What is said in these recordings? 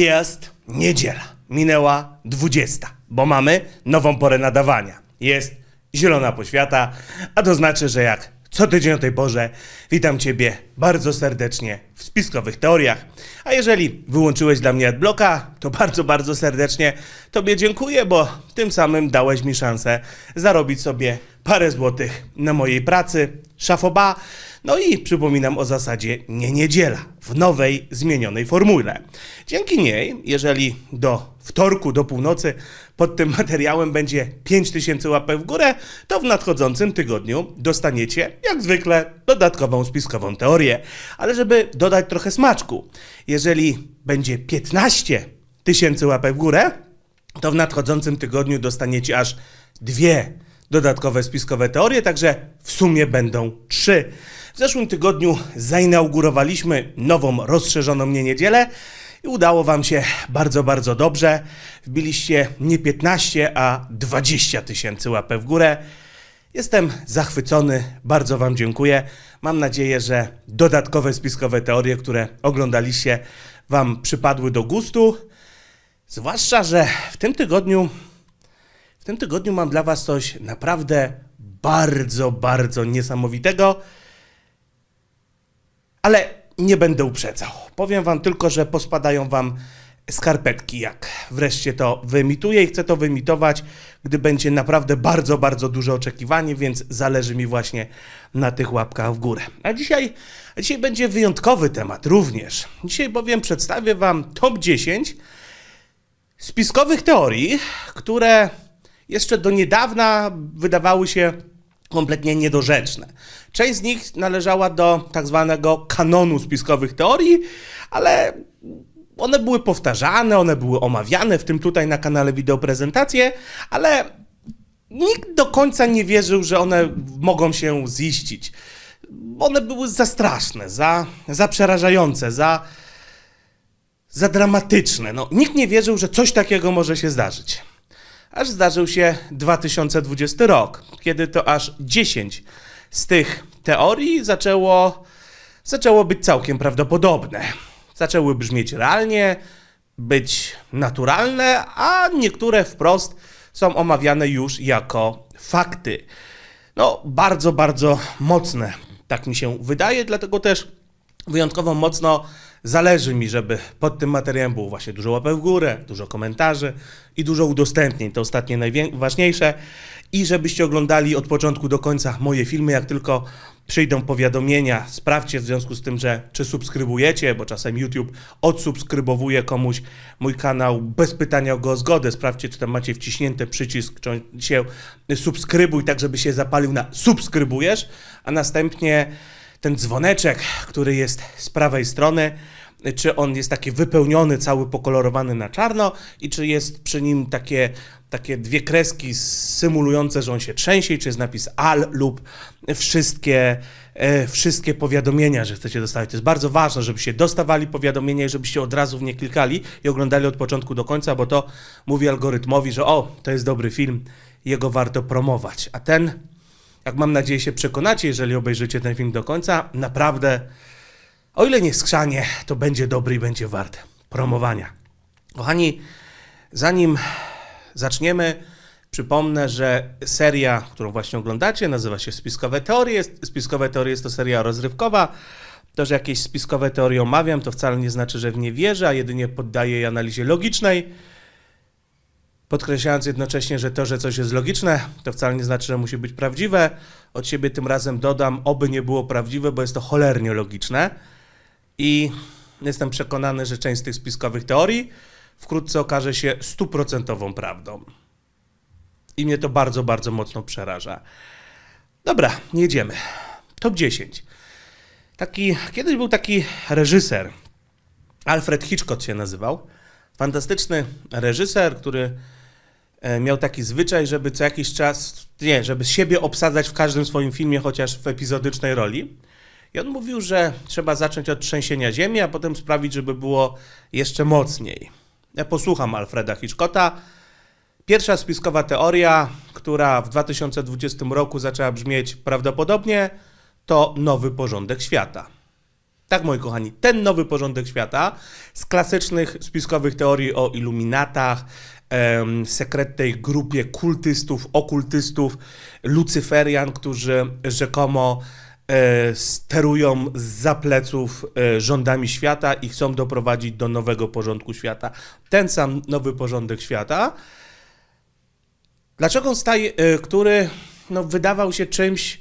Jest niedziela. Minęła 20, bo mamy nową porę nadawania. Jest zielona poświata, a to znaczy, że jak co tydzień o tej porze witam Ciebie bardzo serdecznie w spiskowych teoriach. A jeżeli wyłączyłeś dla mnie adblocka, to bardzo, bardzo serdecznie Tobie dziękuję, bo tym samym dałeś mi szansę zarobić sobie parę złotych na mojej pracy. Szafoba. No i przypominam o zasadzie nie niedziela w nowej, zmienionej formule. Dzięki niej, jeżeli do wtorku, do północy pod tym materiałem będzie 5000 łapek w górę, to w nadchodzącym tygodniu dostaniecie, jak zwykle, dodatkową spiskową teorię. Ale żeby dodać trochę smaczku, jeżeli będzie 15 tysięcy łapek w górę, to w nadchodzącym tygodniu dostaniecie aż dwie dodatkowe spiskowe teorie, także w sumie będą trzy. W zeszłym tygodniu zainaugurowaliśmy nową, rozszerzoną mnie niedzielę i udało Wam się bardzo, bardzo dobrze. Wbiliście nie 15, a 20 tysięcy łapę w górę. Jestem zachwycony, bardzo Wam dziękuję. Mam nadzieję, że dodatkowe spiskowe teorie, które oglądaliście, Wam przypadły do gustu. Zwłaszcza, że w tym tygodniu, w tym tygodniu mam dla Was coś naprawdę bardzo, bardzo niesamowitego ale nie będę uprzedzał. Powiem wam tylko, że pospadają wam skarpetki, jak wreszcie to wyemituję i chcę to wyemitować, gdy będzie naprawdę bardzo, bardzo duże oczekiwanie, więc zależy mi właśnie na tych łapkach w górę. A dzisiaj, a dzisiaj będzie wyjątkowy temat również. Dzisiaj bowiem przedstawię wam top 10 spiskowych teorii, które jeszcze do niedawna wydawały się kompletnie niedorzeczne. Część z nich należała do tak zwanego kanonu spiskowych teorii, ale one były powtarzane, one były omawiane, w tym tutaj na kanale wideoprezentacje, ale nikt do końca nie wierzył, że one mogą się ziścić. One były za straszne, za, za przerażające, za, za dramatyczne. No, nikt nie wierzył, że coś takiego może się zdarzyć aż zdarzył się 2020 rok, kiedy to aż 10 z tych teorii zaczęło, zaczęło być całkiem prawdopodobne. Zaczęły brzmieć realnie, być naturalne, a niektóre wprost są omawiane już jako fakty. No, bardzo, bardzo mocne, tak mi się wydaje, dlatego też wyjątkowo mocno zależy mi, żeby pod tym materiałem było właśnie dużo łapę w górę, dużo komentarzy i dużo udostępnień, to ostatnie najważniejsze. I żebyście oglądali od początku do końca moje filmy, jak tylko przyjdą powiadomienia, sprawdźcie w związku z tym, że czy subskrybujecie, bo czasem YouTube odsubskrybowuje komuś mój kanał bez pytania o go o zgodę. Sprawdźcie, czy tam macie wciśnięty przycisk, czy się subskrybuj, tak żeby się zapalił na subskrybujesz, a następnie ten dzwoneczek, który jest z prawej strony, czy on jest taki wypełniony, cały pokolorowany na czarno i czy jest przy nim takie, takie dwie kreski symulujące, że on się trzęsie i czy jest napis AL lub wszystkie, e, wszystkie powiadomienia, że chcecie dostawać. To jest bardzo ważne, żebyście dostawali powiadomienia i żebyście od razu w nie klikali i oglądali od początku do końca, bo to mówi algorytmowi, że o, to jest dobry film, jego warto promować. A ten jak mam nadzieję się przekonacie, jeżeli obejrzycie ten film do końca, naprawdę, o ile nie skrzanie, to będzie dobry i będzie wart promowania. Kochani, zanim zaczniemy, przypomnę, że seria, którą właśnie oglądacie, nazywa się Spiskowe Teorie. Spiskowe Teorie jest to seria rozrywkowa. To, że jakieś spiskowe teorie omawiam, to wcale nie znaczy, że w nie wierzę, a jedynie poddaję je analizie logicznej podkreślając jednocześnie, że to, że coś jest logiczne, to wcale nie znaczy, że musi być prawdziwe. Od siebie tym razem dodam, oby nie było prawdziwe, bo jest to cholernie logiczne. I jestem przekonany, że część z tych spiskowych teorii wkrótce okaże się stuprocentową prawdą. I mnie to bardzo, bardzo mocno przeraża. Dobra, jedziemy. Top 10. Taki, kiedyś był taki reżyser, Alfred Hitchcock się nazywał. Fantastyczny reżyser, który E, miał taki zwyczaj, żeby co jakiś czas, nie, żeby siebie obsadzać w każdym swoim filmie, chociaż w epizodycznej roli. I on mówił, że trzeba zacząć od trzęsienia ziemi, a potem sprawić, żeby było jeszcze mocniej. Ja posłucham Alfreda Hitchcocka. Pierwsza spiskowa teoria, która w 2020 roku zaczęła brzmieć prawdopodobnie, to nowy porządek świata. Tak, moi kochani, ten nowy porządek świata z klasycznych spiskowych teorii o iluminatach, sekretnej grupie kultystów, okultystów, lucyferian, którzy rzekomo e, sterują z zapleców e, rządami świata i chcą doprowadzić do nowego porządku świata. Ten sam nowy porządek świata, dlaczego staje, e, który no, wydawał się czymś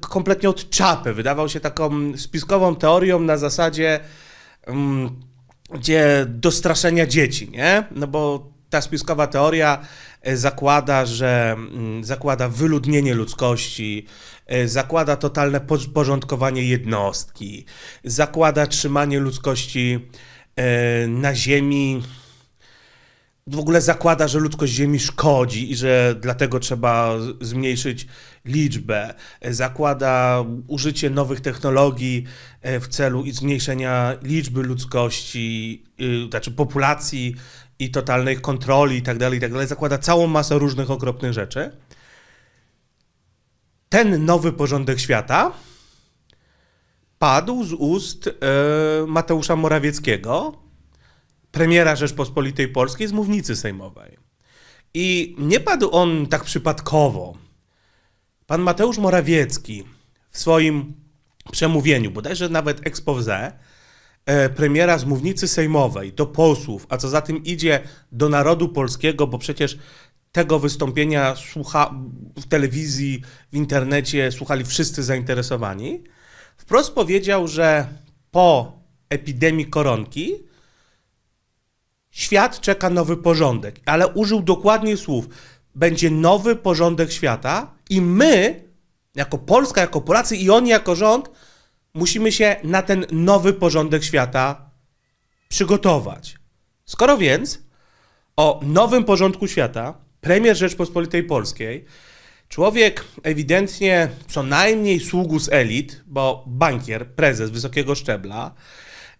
kompletnie od czapy, wydawał się taką spiskową teorią na zasadzie mm, gdzie do straszenia dzieci, nie? No bo ta spiskowa teoria e, zakłada, że mm, zakłada wyludnienie ludzkości, e, zakłada totalne porządkowanie jednostki, zakłada trzymanie ludzkości e, na ziemi w ogóle zakłada, że ludzkość Ziemi szkodzi i że dlatego trzeba zmniejszyć liczbę. Zakłada użycie nowych technologii e, w celu zmniejszenia liczby ludzkości, y, znaczy populacji i totalnej kontroli itd., tak itd. Tak zakłada całą masę różnych okropnych rzeczy. Ten nowy porządek świata padł z ust e, Mateusza Morawieckiego, premiera Rzeczpospolitej Polskiej z mównicy sejmowej. I nie padł on tak przypadkowo. Pan Mateusz Morawiecki w swoim przemówieniu, bodajże nawet expose, premiera z mównicy sejmowej do posłów, a co za tym idzie do narodu polskiego, bo przecież tego wystąpienia słucha w telewizji, w internecie słuchali wszyscy zainteresowani, wprost powiedział, że po epidemii koronki Świat czeka nowy porządek, ale użył dokładnie słów. Będzie nowy porządek świata i my, jako Polska, jako Polacy i oni jako rząd, musimy się na ten nowy porządek świata przygotować. Skoro więc o nowym porządku świata premier Rzeczpospolitej Polskiej, człowiek ewidentnie co najmniej sługu z elit, bo bankier, prezes wysokiego szczebla,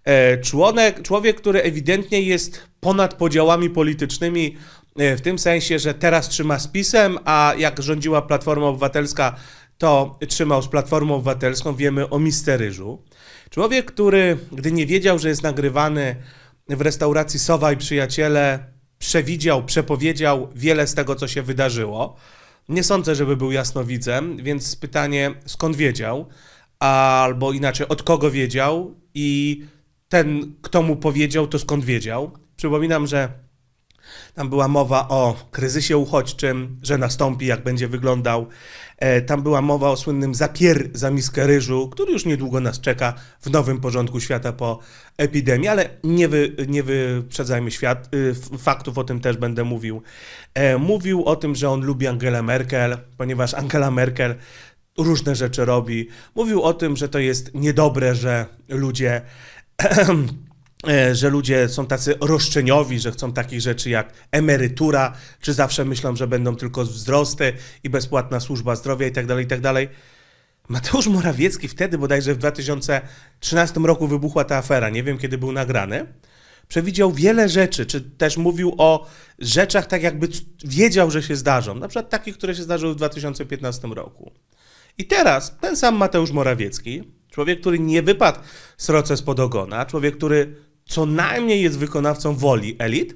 E, członek, człowiek, który ewidentnie jest ponad podziałami politycznymi, e, w tym sensie, że teraz trzyma z PiSem, a jak rządziła Platforma Obywatelska, to trzymał z Platformą Obywatelską, wiemy o misteryżu. Człowiek, który, gdy nie wiedział, że jest nagrywany w restauracji Sowa i Przyjaciele, przewidział, przepowiedział wiele z tego, co się wydarzyło. Nie sądzę, żeby był jasnowidzem, więc pytanie, skąd wiedział, albo inaczej, od kogo wiedział i ten, kto mu powiedział, to skąd wiedział. Przypominam, że tam była mowa o kryzysie uchodźczym, że nastąpi, jak będzie wyglądał. E, tam była mowa o słynnym zapier za miskę ryżu, który już niedługo nas czeka w nowym porządku świata po epidemii, ale nie, wy, nie wyprzedzajmy świat, y, faktów, o tym też będę mówił. E, mówił o tym, że on lubi Angela Merkel, ponieważ Angela Merkel różne rzeczy robi. Mówił o tym, że to jest niedobre, że ludzie E, że ludzie są tacy roszczeniowi, że chcą takich rzeczy jak emerytura, czy zawsze myślą, że będą tylko wzrosty i bezpłatna służba zdrowia tak itd. Tak Mateusz Morawiecki wtedy, bodajże w 2013 roku wybuchła ta afera, nie wiem kiedy był nagrany, przewidział wiele rzeczy, czy też mówił o rzeczach tak jakby wiedział, że się zdarzą, na przykład takich, które się zdarzyły w 2015 roku. I teraz ten sam Mateusz Morawiecki Człowiek, który nie wypadł sroce spod ogona, człowiek, który co najmniej jest wykonawcą woli elit,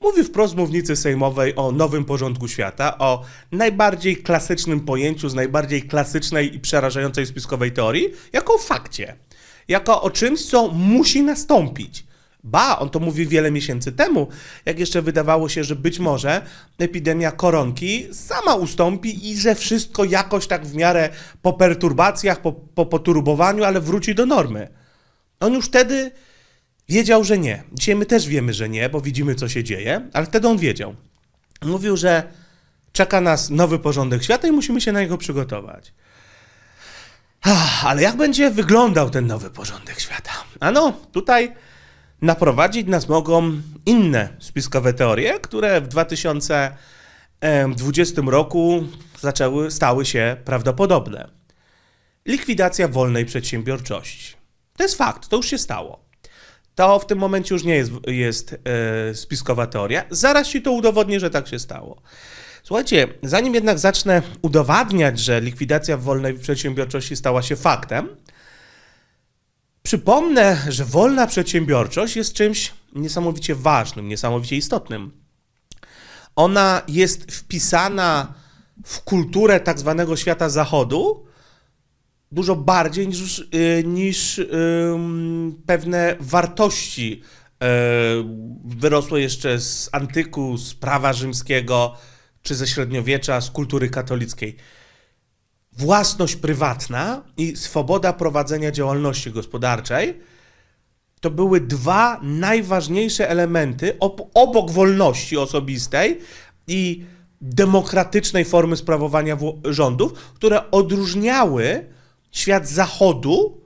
mówi wprost mównicy sejmowej o nowym porządku świata, o najbardziej klasycznym pojęciu z najbardziej klasycznej i przerażającej spiskowej teorii, jako o fakcie, jako o czymś, co musi nastąpić. Ba, on to mówił wiele miesięcy temu, jak jeszcze wydawało się, że być może epidemia koronki sama ustąpi i że wszystko jakoś tak w miarę po perturbacjach, po, po poturbowaniu, ale wróci do normy. On już wtedy wiedział, że nie. Dzisiaj my też wiemy, że nie, bo widzimy, co się dzieje, ale wtedy on wiedział. Mówił, że czeka nas nowy porządek świata i musimy się na niego przygotować. Ach, ale jak będzie wyglądał ten nowy porządek świata? Ano, tutaj naprowadzić nas mogą inne spiskowe teorie, które w 2020 roku zaczęły, stały się prawdopodobne. Likwidacja wolnej przedsiębiorczości. To jest fakt, to już się stało. To w tym momencie już nie jest, jest yy, spiskowa teoria. Zaraz ci to udowodnię, że tak się stało. Słuchajcie, zanim jednak zacznę udowadniać, że likwidacja wolnej przedsiębiorczości stała się faktem, Przypomnę, że wolna przedsiębiorczość jest czymś niesamowicie ważnym, niesamowicie istotnym. Ona jest wpisana w kulturę tak zwanego świata zachodu dużo bardziej niż, y, niż pewne wartości wyrosły wyrosłe jeszcze z antyku, z prawa rzymskiego czy ze średniowiecza, z kultury katolickiej własność prywatna i swoboda prowadzenia działalności gospodarczej to były dwa najważniejsze elementy obok wolności osobistej i demokratycznej formy sprawowania rządów, które odróżniały świat zachodu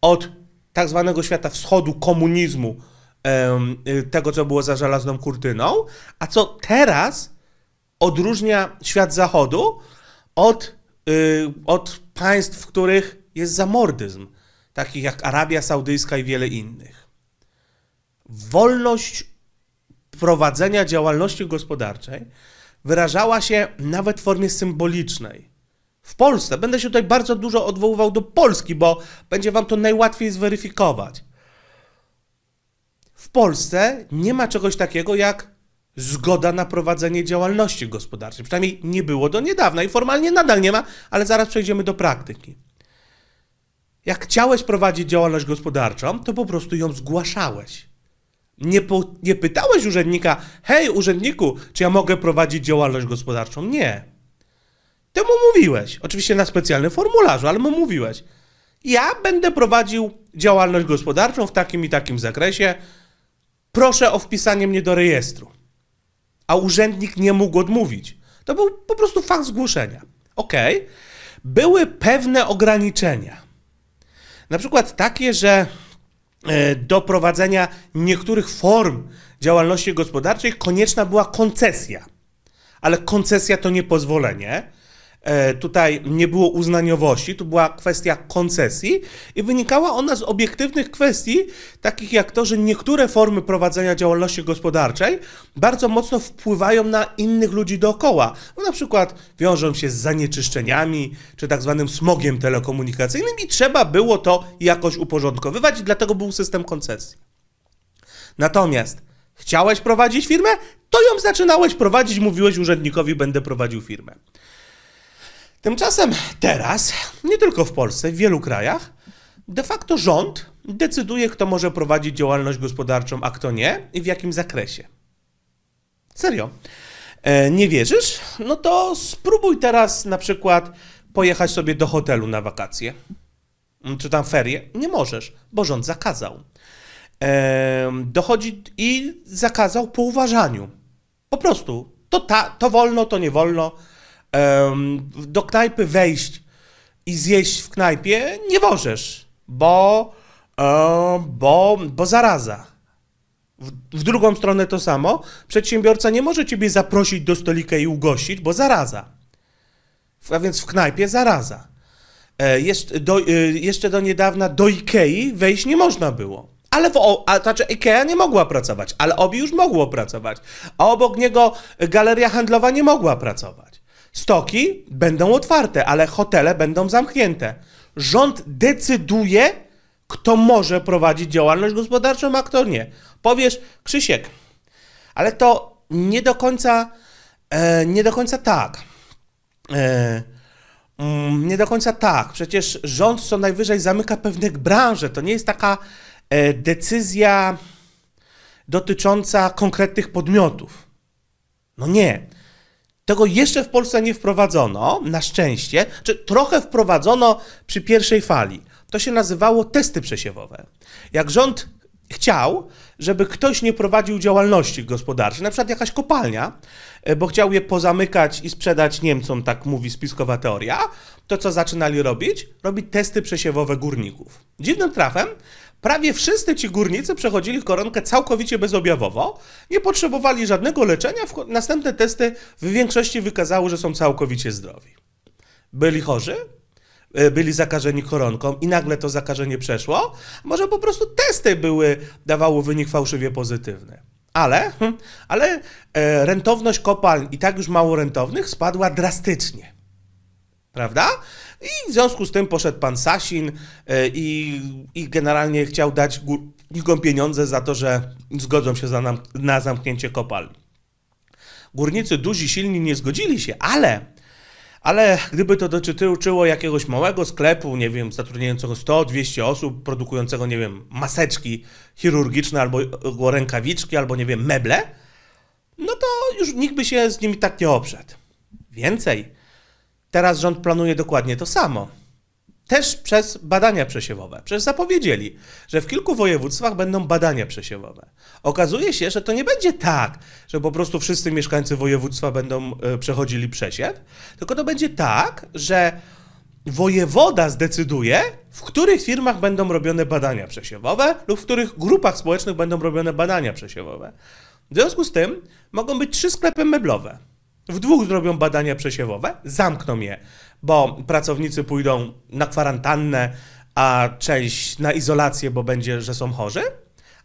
od tak zwanego świata wschodu, komunizmu, tego co było za żelazną kurtyną, a co teraz odróżnia świat zachodu od Y, od państw, w których jest zamordyzm, takich jak Arabia Saudyjska i wiele innych. Wolność prowadzenia działalności gospodarczej wyrażała się nawet w formie symbolicznej. W Polsce, będę się tutaj bardzo dużo odwoływał do Polski, bo będzie wam to najłatwiej zweryfikować. W Polsce nie ma czegoś takiego jak zgoda na prowadzenie działalności gospodarczej. Przynajmniej nie było do niedawna i formalnie nadal nie ma, ale zaraz przejdziemy do praktyki. Jak chciałeś prowadzić działalność gospodarczą, to po prostu ją zgłaszałeś. Nie, po, nie pytałeś urzędnika, hej urzędniku, czy ja mogę prowadzić działalność gospodarczą? Nie. Ty mu mówiłeś, oczywiście na specjalnym formularzu, ale mu mówiłeś. Ja będę prowadził działalność gospodarczą w takim i takim zakresie. Proszę o wpisanie mnie do rejestru a urzędnik nie mógł odmówić. To był po prostu fakt zgłoszenia. Ok, były pewne ograniczenia. Na przykład takie, że e, do prowadzenia niektórych form działalności gospodarczej konieczna była koncesja. Ale koncesja to nie pozwolenie, E, tutaj nie było uznaniowości, to była kwestia koncesji i wynikała ona z obiektywnych kwestii, takich jak to, że niektóre formy prowadzenia działalności gospodarczej bardzo mocno wpływają na innych ludzi dookoła. Bo no, na przykład wiążą się z zanieczyszczeniami czy tak zwanym smogiem telekomunikacyjnym i trzeba było to jakoś uporządkowywać, dlatego był system koncesji. Natomiast chciałeś prowadzić firmę, to ją zaczynałeś prowadzić, mówiłeś urzędnikowi, będę prowadził firmę. Tymczasem teraz, nie tylko w Polsce, w wielu krajach, de facto rząd decyduje, kto może prowadzić działalność gospodarczą, a kto nie i w jakim zakresie. Serio. E, nie wierzysz? No to spróbuj teraz na przykład pojechać sobie do hotelu na wakacje. Mm, czy tam ferie? Nie możesz, bo rząd zakazał. E, dochodzi i zakazał po uważaniu. Po prostu. To, ta, to wolno, to nie wolno do knajpy wejść i zjeść w knajpie nie możesz, bo, bo, bo zaraza. W, w drugą stronę to samo. Przedsiębiorca nie może ciebie zaprosić do stolika i ugościć, bo zaraza. A więc w knajpie zaraza. E, jeszcze do, e, jeszcze do niedawna do Ikei wejść nie można było. Ale w, a, znaczy Ikea nie mogła pracować, ale obi już mogło pracować. A obok niego galeria handlowa nie mogła pracować. Stoki będą otwarte, ale hotele będą zamknięte. Rząd decyduje, kto może prowadzić działalność gospodarczą, a kto nie. Powiesz, Krzysiek, ale to nie do końca, e, nie do końca tak. E, mm, nie do końca tak. Przecież rząd co najwyżej zamyka pewne branże. To nie jest taka e, decyzja dotycząca konkretnych podmiotów. No nie. Tego jeszcze w Polsce nie wprowadzono, na szczęście, czy trochę wprowadzono przy pierwszej fali. To się nazywało testy przesiewowe. Jak rząd chciał, żeby ktoś nie prowadził działalności gospodarczej, na przykład jakaś kopalnia, e, bo chciał je pozamykać i sprzedać Niemcom, tak mówi spiskowa teoria, to co zaczynali robić? Robić testy przesiewowe górników. Dziwnym trafem Prawie wszyscy ci górnicy przechodzili koronkę całkowicie bezobjawowo, nie potrzebowali żadnego leczenia, następne testy w większości wykazały, że są całkowicie zdrowi. Byli chorzy? E, byli zakażeni koronką i nagle to zakażenie przeszło? Może po prostu testy były, dawały wynik fałszywie pozytywny. Ale, hm, ale e, rentowność kopalń i tak już mało rentownych spadła drastycznie. Prawda? I w związku z tym poszedł pan Sasin e, i, i generalnie chciał dać górnikom pieniądze za to, że zgodzą się za nam, na zamknięcie kopalni. Górnicy duzi, silni nie zgodzili się, ale, ale gdyby to dotyczyło jakiegoś małego sklepu, nie wiem, zatrudniającego 100-200 osób, produkującego, nie wiem, maseczki chirurgiczne albo, e, rękawiczki, albo, nie wiem, meble, no to już nikt by się z nimi tak nie obszedł. Więcej, Teraz rząd planuje dokładnie to samo. Też przez badania przesiewowe. Przecież zapowiedzieli, że w kilku województwach będą badania przesiewowe. Okazuje się, że to nie będzie tak, że po prostu wszyscy mieszkańcy województwa będą e, przechodzili przesiew, tylko to będzie tak, że wojewoda zdecyduje, w których firmach będą robione badania przesiewowe lub w których grupach społecznych będą robione badania przesiewowe. W związku z tym mogą być trzy sklepy meblowe. W dwóch zrobią badania przesiewowe, zamkną je, bo pracownicy pójdą na kwarantannę, a część na izolację, bo będzie, że są chorzy,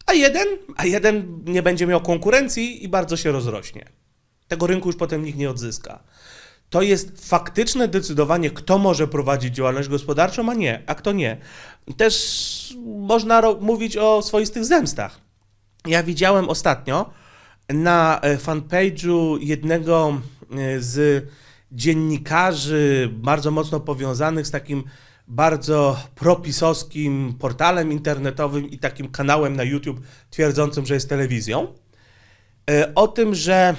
a jeden, a jeden nie będzie miał konkurencji i bardzo się rozrośnie. Tego rynku już potem nikt nie odzyska. To jest faktyczne decydowanie, kto może prowadzić działalność gospodarczą, a nie, a kto nie. Też można mówić o swoistych zemstach. Ja widziałem ostatnio, na e, fanpage'u jednego e, z dziennikarzy bardzo mocno powiązanych z takim bardzo propisowskim portalem internetowym i takim kanałem na YouTube twierdzącym, że jest telewizją. E, o tym, że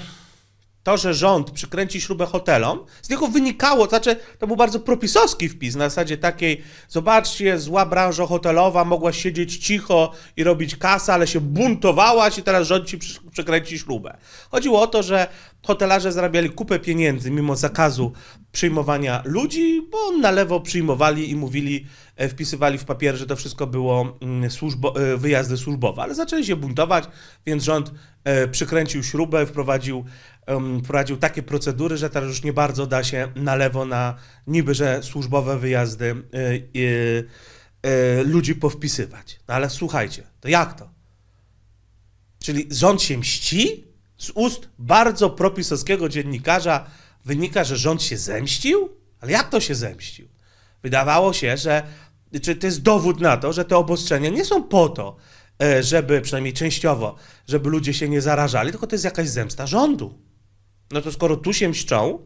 to, że rząd przykręci śrubę hotelom, z niego wynikało, to znaczy to był bardzo propisowski wpis na zasadzie takiej, zobaczcie, zła branża hotelowa mogła siedzieć cicho i robić kasę, ale się buntowałaś i teraz rząd ci przykręci śrubę. Chodziło o to, że hotelarze zarabiali kupę pieniędzy mimo zakazu przyjmowania ludzi, bo na lewo przyjmowali i mówili, e, wpisywali w papier, że to wszystko było mm, służbo, e, wyjazdy służbowe, ale zaczęli się buntować, więc rząd e, przykręcił śrubę, wprowadził wprowadził takie procedury, że teraz już nie bardzo da się na lewo na niby, że służbowe wyjazdy y, y, y, ludzi powpisywać. No ale słuchajcie, to jak to? Czyli rząd się mści? Z ust bardzo propisowskiego dziennikarza wynika, że rząd się zemścił? Ale jak to się zemścił? Wydawało się, że czy to jest dowód na to, że te obostrzenia nie są po to, e, żeby przynajmniej częściowo, żeby ludzie się nie zarażali, tylko to jest jakaś zemsta rządu. No to skoro tu się mszczą,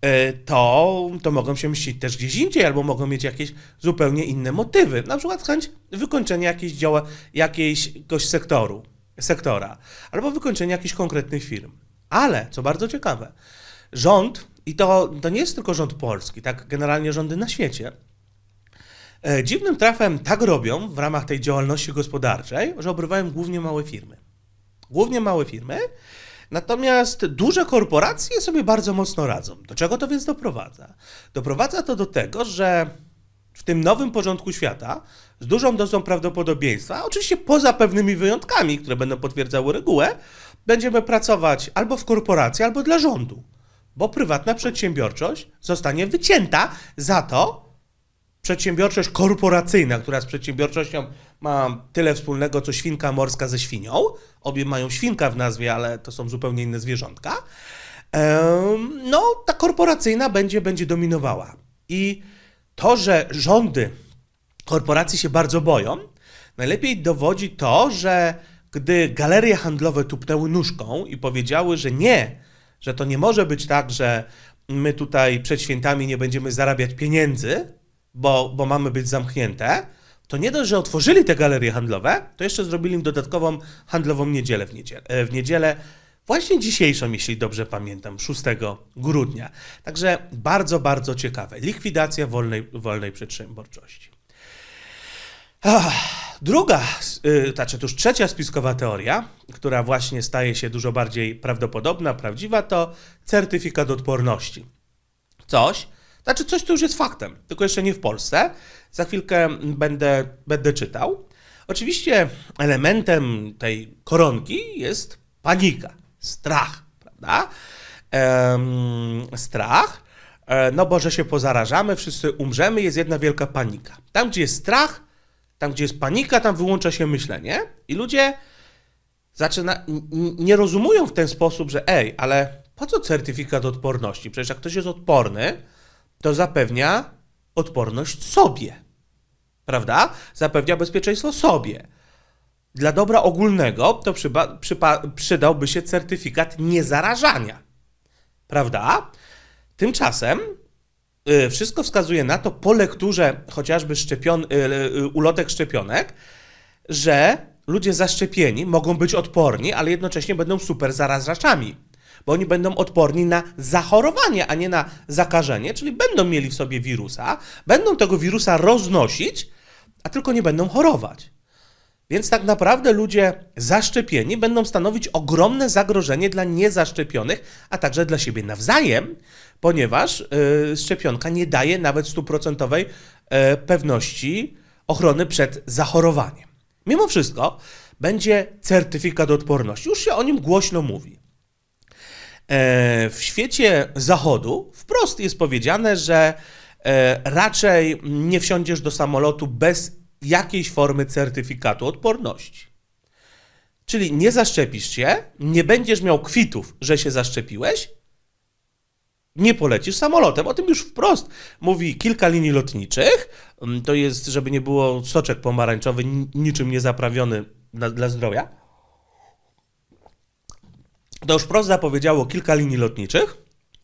e, to, to mogą się mścić też gdzieś indziej, albo mogą mieć jakieś zupełnie inne motywy, na przykład chęć wykończenia jakiejś działa, jakiegoś sektoru, sektora, albo wykończenia jakichś konkretnych firm. Ale, co bardzo ciekawe, rząd, i to, to nie jest tylko rząd polski, tak generalnie rządy na świecie, e, dziwnym trafem tak robią w ramach tej działalności gospodarczej, że obrywają głównie małe firmy. Głównie małe firmy, Natomiast duże korporacje sobie bardzo mocno radzą. Do czego to więc doprowadza? Doprowadza to do tego, że w tym nowym porządku świata z dużą dozą prawdopodobieństwa, oczywiście poza pewnymi wyjątkami, które będą potwierdzały regułę, będziemy pracować albo w korporacji, albo dla rządu, bo prywatna przedsiębiorczość zostanie wycięta za to, przedsiębiorczość korporacyjna, która z przedsiębiorczością ma tyle wspólnego, co świnka morska ze świnią. Obie mają świnka w nazwie, ale to są zupełnie inne zwierzątka. No, ta korporacyjna będzie, będzie dominowała. I to, że rządy korporacji się bardzo boją, najlepiej dowodzi to, że gdy galerie handlowe tupnęły nóżką i powiedziały, że nie, że to nie może być tak, że my tutaj przed świętami nie będziemy zarabiać pieniędzy, bo, bo mamy być zamknięte, to nie dość, że otworzyli te galerie handlowe, to jeszcze zrobili im dodatkową handlową niedzielę w niedzielę, e, w niedzielę właśnie dzisiejszą, jeśli dobrze pamiętam, 6 grudnia. Także bardzo, bardzo ciekawe. Likwidacja wolnej, wolnej przedsiębiorczości. Druga, y, znaczy tuż trzecia spiskowa teoria, która właśnie staje się dużo bardziej prawdopodobna, prawdziwa, to certyfikat odporności. Coś, znaczy coś, co już jest faktem, tylko jeszcze nie w Polsce. Za chwilkę będę, będę czytał. Oczywiście elementem tej koronki jest panika, strach, prawda? Ehm, strach, e, no bo że się pozarażamy, wszyscy umrzemy, jest jedna wielka panika. Tam, gdzie jest strach, tam, gdzie jest panika, tam wyłącza się myślenie i ludzie zaczyna, nie rozumują w ten sposób, że ej, ale po co certyfikat odporności? Przecież jak ktoś jest odporny, to zapewnia odporność sobie. Prawda? Zapewnia bezpieczeństwo sobie. Dla dobra ogólnego to przyba, przypa, przydałby się certyfikat niezarażania. Prawda? Tymczasem yy, wszystko wskazuje na to po lekturze chociażby szczepion, yy, yy, ulotek szczepionek, że ludzie zaszczepieni mogą być odporni, ale jednocześnie będą super zarażaczami bo oni będą odporni na zachorowanie, a nie na zakażenie, czyli będą mieli w sobie wirusa, będą tego wirusa roznosić, a tylko nie będą chorować. Więc tak naprawdę ludzie zaszczepieni będą stanowić ogromne zagrożenie dla niezaszczepionych, a także dla siebie nawzajem, ponieważ yy, szczepionka nie daje nawet stuprocentowej yy, pewności ochrony przed zachorowaniem. Mimo wszystko będzie certyfikat odporności. Już się o nim głośno mówi. E, w świecie zachodu wprost jest powiedziane, że e, raczej nie wsiądziesz do samolotu bez jakiejś formy certyfikatu odporności. Czyli nie zaszczepisz się, nie będziesz miał kwitów, że się zaszczepiłeś, nie polecisz samolotem. O tym już wprost mówi kilka linii lotniczych. Mm, to jest, żeby nie było soczek pomarańczowy, niczym niezaprawiony dla zdrowia to już wprost zapowiedziało kilka linii lotniczych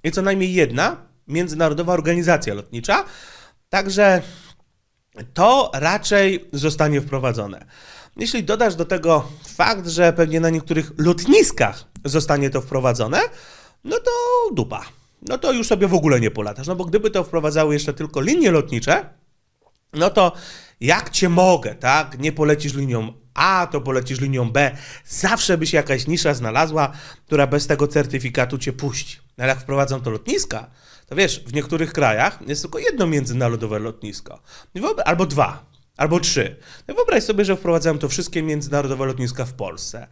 i co najmniej jedna międzynarodowa organizacja lotnicza. Także to raczej zostanie wprowadzone. Jeśli dodasz do tego fakt, że pewnie na niektórych lotniskach zostanie to wprowadzone, no to dupa. No to już sobie w ogóle nie polatasz. No bo gdyby to wprowadzały jeszcze tylko linie lotnicze, no to jak cię mogę, tak? Nie polecisz linią a, to polecisz linią B. Zawsze by się jakaś nisza znalazła, która bez tego certyfikatu cię puści. Ale jak wprowadzą to lotniska, to wiesz, w niektórych krajach jest tylko jedno międzynarodowe lotnisko. Albo dwa, albo trzy. No wyobraź sobie, że wprowadzają to wszystkie międzynarodowe lotniska w Polsce.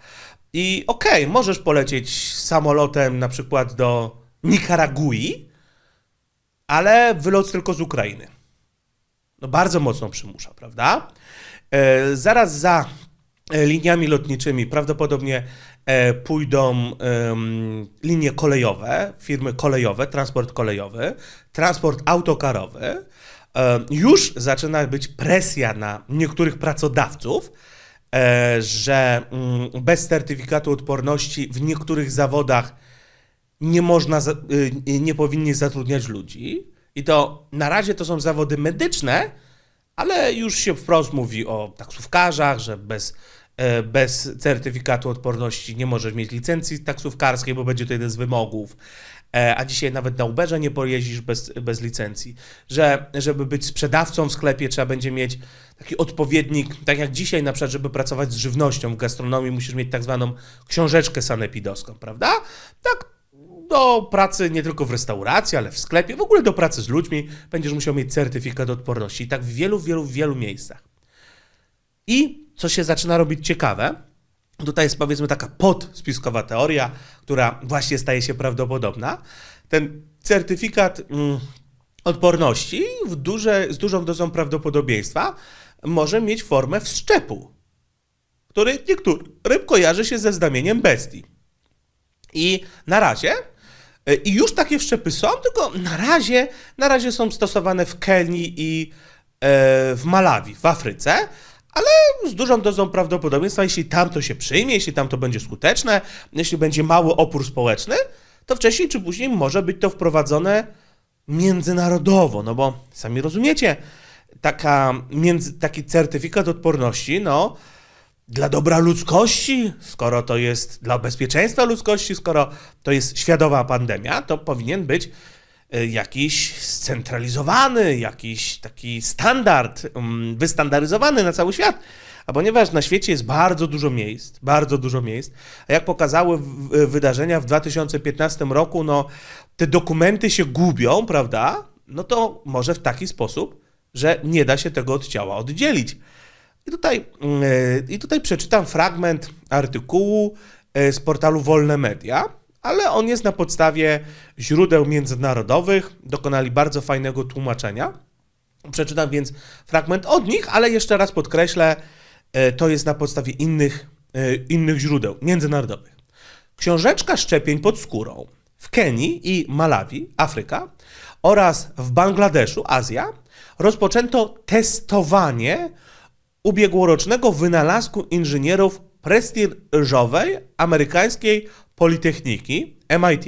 I okej, okay, możesz polecieć samolotem na przykład do Nikaragui, ale wylot tylko z Ukrainy. No bardzo mocno przymusza, prawda? E, zaraz za E, liniami lotniczymi prawdopodobnie e, pójdą linie kolejowe, firmy kolejowe, transport kolejowy, transport autokarowy. E, już zaczyna być presja na niektórych pracodawców, że mm, bez certyfikatu odporności w niektórych zawodach nie można, y, nie powinni zatrudniać ludzi. I to na razie to są zawody medyczne, ale już się wprost mówi o taksówkarzach, że bez E, bez certyfikatu odporności nie możesz mieć licencji taksówkarskiej, bo będzie to jeden z wymogów. E, a dzisiaj nawet na Uberze nie pojeździsz bez, bez licencji. Że, żeby być sprzedawcą w sklepie, trzeba będzie mieć taki odpowiednik, tak jak dzisiaj na przykład, żeby pracować z żywnością w gastronomii, musisz mieć tak zwaną książeczkę sanepidowską, prawda? Tak, do pracy nie tylko w restauracji, ale w sklepie, w ogóle do pracy z ludźmi będziesz musiał mieć certyfikat odporności. I tak w wielu, wielu, wielu miejscach. I co się zaczyna robić ciekawe, tutaj jest powiedzmy taka podspiskowa teoria, która właśnie staje się prawdopodobna, ten certyfikat mm, odporności w duże, z dużą dozą prawdopodobieństwa może mieć formę wszczepu, który niektórym kojarzy się ze znamieniem bestii. I na razie e, i już takie wszczepy są, tylko na razie, na razie są stosowane w Kenii i e, w Malawi, w Afryce, ale z dużą dozą prawdopodobieństwa, jeśli tam to się przyjmie, jeśli tam to będzie skuteczne, jeśli będzie mały opór społeczny, to wcześniej czy później może być to wprowadzone międzynarodowo, no bo sami rozumiecie, taka, między, taki certyfikat odporności, no, dla dobra ludzkości, skoro to jest dla bezpieczeństwa ludzkości, skoro to jest światowa pandemia, to powinien być E, jakiś scentralizowany, jakiś taki standard, mm, wystandaryzowany na cały świat. A ponieważ na świecie jest bardzo dużo miejsc, bardzo dużo miejsc, a jak pokazały wydarzenia w 2015 roku, no te dokumenty się gubią, prawda? No to może w taki sposób, że nie da się tego od ciała oddzielić. I tutaj, mm, e, i tutaj przeczytam fragment artykułu e, z portalu Wolne Media, ale on jest na podstawie źródeł międzynarodowych, dokonali bardzo fajnego tłumaczenia. Przeczytam więc fragment od nich, ale jeszcze raz podkreślę, e, to jest na podstawie innych, e, innych źródeł międzynarodowych. Książeczka szczepień pod skórą w Kenii i Malawi, Afryka, oraz w Bangladeszu, Azja, rozpoczęto testowanie ubiegłorocznego wynalazku inżynierów prestiżowej amerykańskiej Politechniki MIT,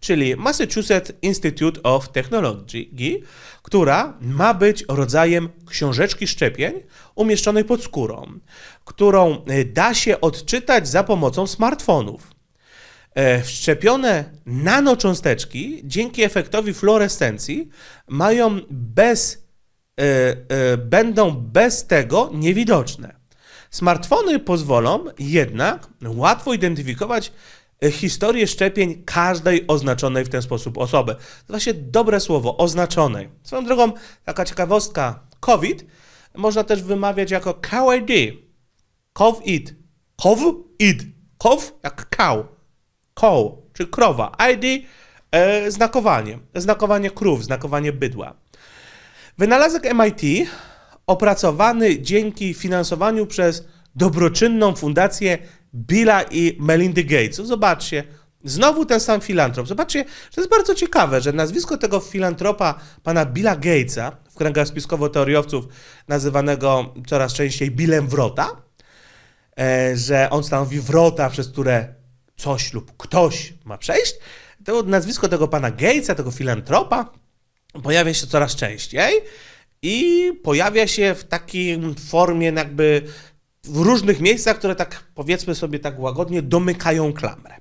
czyli Massachusetts Institute of Technology, która ma być rodzajem książeczki szczepień umieszczonej pod skórą, którą e, da się odczytać za pomocą smartfonów. E, wszczepione nanocząsteczki dzięki efektowi fluorescencji mają bez, e, będą bez tego niewidoczne. Smartfony pozwolą jednak łatwo identyfikować E, historię szczepień każdej oznaczonej w ten sposób osoby. To właśnie dobre słowo, oznaczonej. Swoją drogą, taka ciekawostka, COVID można też wymawiać jako COVID, COVID, COVID, KOW jak cow, koł, czy krowa, ID, e, znakowanie, znakowanie krów, znakowanie bydła. Wynalazek MIT opracowany dzięki finansowaniu przez dobroczynną fundację Billa i Melindy Gates'u. Zobaczcie, Znowu ten sam filantrop. Zobaczcie, że jest bardzo ciekawe, że nazwisko tego filantropa, pana Billa Gatesa, w kręgach spiskowo-teoriowców nazywanego coraz częściej Billem Wrota, e, że on stanowi wrota, przez które coś lub ktoś ma przejść, to nazwisko tego pana Gatesa, tego filantropa, pojawia się coraz częściej i pojawia się w takiej formie jakby w różnych miejscach, które tak powiedzmy sobie tak łagodnie domykają klamrę.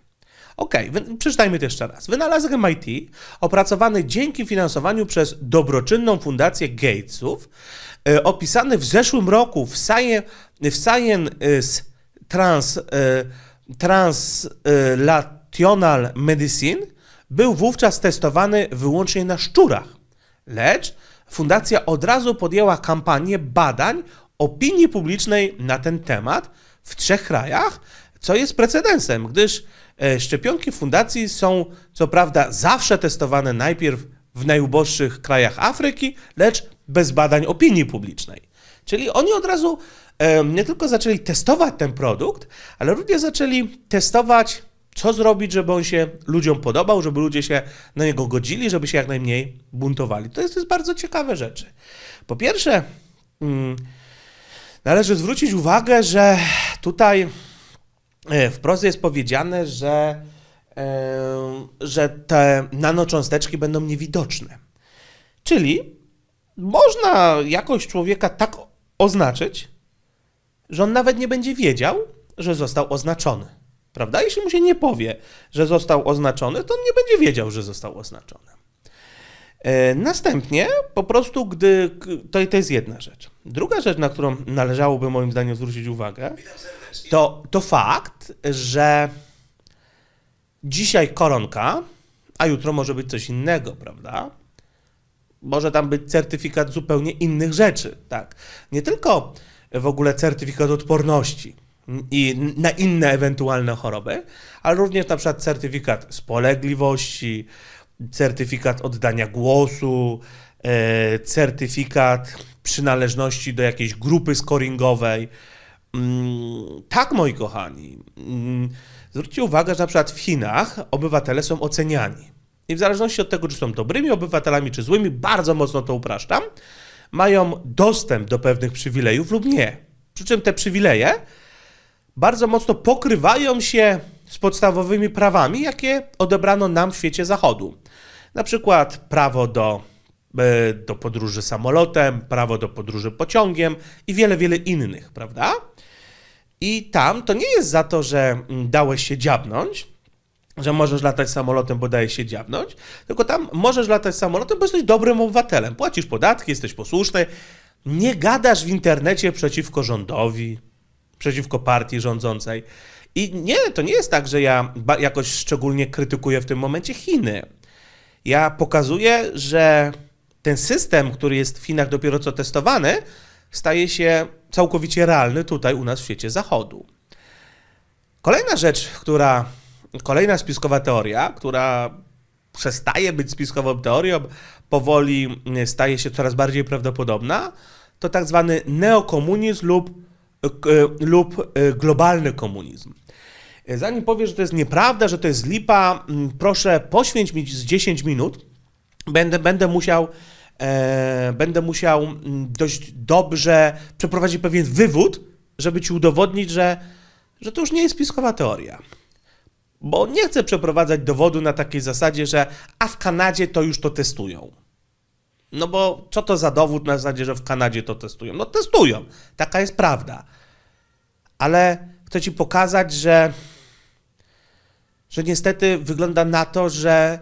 Ok, przeczytajmy to jeszcze raz. Wynalazek MIT, opracowany dzięki finansowaniu przez dobroczynną fundację Gatesów, e, opisany w zeszłym roku w Science, w science Trans, e, Translational Medicine, był wówczas testowany wyłącznie na szczurach. Lecz fundacja od razu podjęła kampanię badań opinii publicznej na ten temat w trzech krajach, co jest precedensem, gdyż e, szczepionki fundacji są co prawda zawsze testowane najpierw w najuboższych krajach Afryki, lecz bez badań opinii publicznej. Czyli oni od razu e, nie tylko zaczęli testować ten produkt, ale również zaczęli testować, co zrobić, żeby on się ludziom podobał, żeby ludzie się na niego godzili, żeby się jak najmniej buntowali. To jest, to jest bardzo ciekawe rzeczy. Po pierwsze, mm, Należy zwrócić uwagę, że tutaj e, wprost jest powiedziane, że, e, że te nanocząsteczki będą niewidoczne. Czyli można jakoś człowieka tak oznaczyć, że on nawet nie będzie wiedział, że został oznaczony. Prawda? Jeśli mu się nie powie, że został oznaczony, to on nie będzie wiedział, że został oznaczony. E, następnie, po prostu, gdy. To, to jest jedna rzecz. Druga rzecz, na którą należałoby moim zdaniem zwrócić uwagę, to, to fakt, że dzisiaj koronka, a jutro może być coś innego, prawda? Może tam być certyfikat zupełnie innych rzeczy, tak? Nie tylko w ogóle certyfikat odporności i na inne ewentualne choroby, ale również na przykład certyfikat spolegliwości, certyfikat oddania głosu, E, certyfikat przynależności do jakiejś grupy scoringowej. Mm, tak, moi kochani. Mm, zwróćcie uwagę, że na przykład w Chinach obywatele są oceniani. I w zależności od tego, czy są dobrymi obywatelami, czy złymi, bardzo mocno to upraszczam, mają dostęp do pewnych przywilejów lub nie. Przy czym te przywileje bardzo mocno pokrywają się z podstawowymi prawami, jakie odebrano nam w świecie zachodu. Na przykład prawo do E, do podróży samolotem, prawo do podróży pociągiem i wiele, wiele innych, prawda? I tam to nie jest za to, że mm, dałeś się dziabnąć, że możesz latać samolotem, bo dajesz się dziabnąć, tylko tam możesz latać samolotem, bo jesteś dobrym obywatelem. Płacisz podatki, jesteś posłuszny, nie gadasz w internecie przeciwko rządowi, przeciwko partii rządzącej. I nie, to nie jest tak, że ja jakoś szczególnie krytykuję w tym momencie Chiny. Ja pokazuję, że ten system, który jest w Chinach dopiero co testowany, staje się całkowicie realny tutaj u nas w świecie zachodu. Kolejna rzecz, która, kolejna spiskowa teoria, która przestaje być spiskową teorią, powoli mm, staje się coraz bardziej prawdopodobna, to tak zwany neokomunizm lub, e, e, lub e, globalny komunizm. Zanim powiem, że to jest nieprawda, że to jest lipa, mm, proszę poświęć mi z 10 minut. Będę, będę musiał E, będę musiał mm, dość dobrze przeprowadzić pewien wywód, żeby ci udowodnić, że, że to już nie jest spiskowa teoria. Bo nie chcę przeprowadzać dowodu na takiej zasadzie, że a w Kanadzie to już to testują. No bo co to za dowód na zasadzie, że w Kanadzie to testują? No testują, taka jest prawda. Ale chcę ci pokazać, że, że niestety wygląda na to, że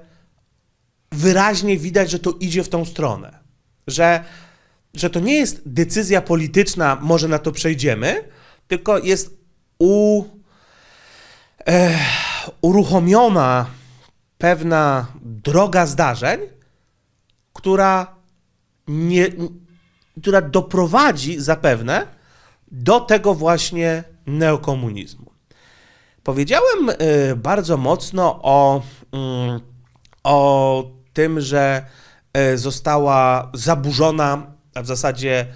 wyraźnie widać, że to idzie w tą stronę. Że, że to nie jest decyzja polityczna, może na to przejdziemy, tylko jest u, e, uruchomiona pewna droga zdarzeń, która, nie, która doprowadzi zapewne do tego właśnie neokomunizmu. Powiedziałem eh, bardzo mocno o, mm, o tym, że e, została zaburzona, a w zasadzie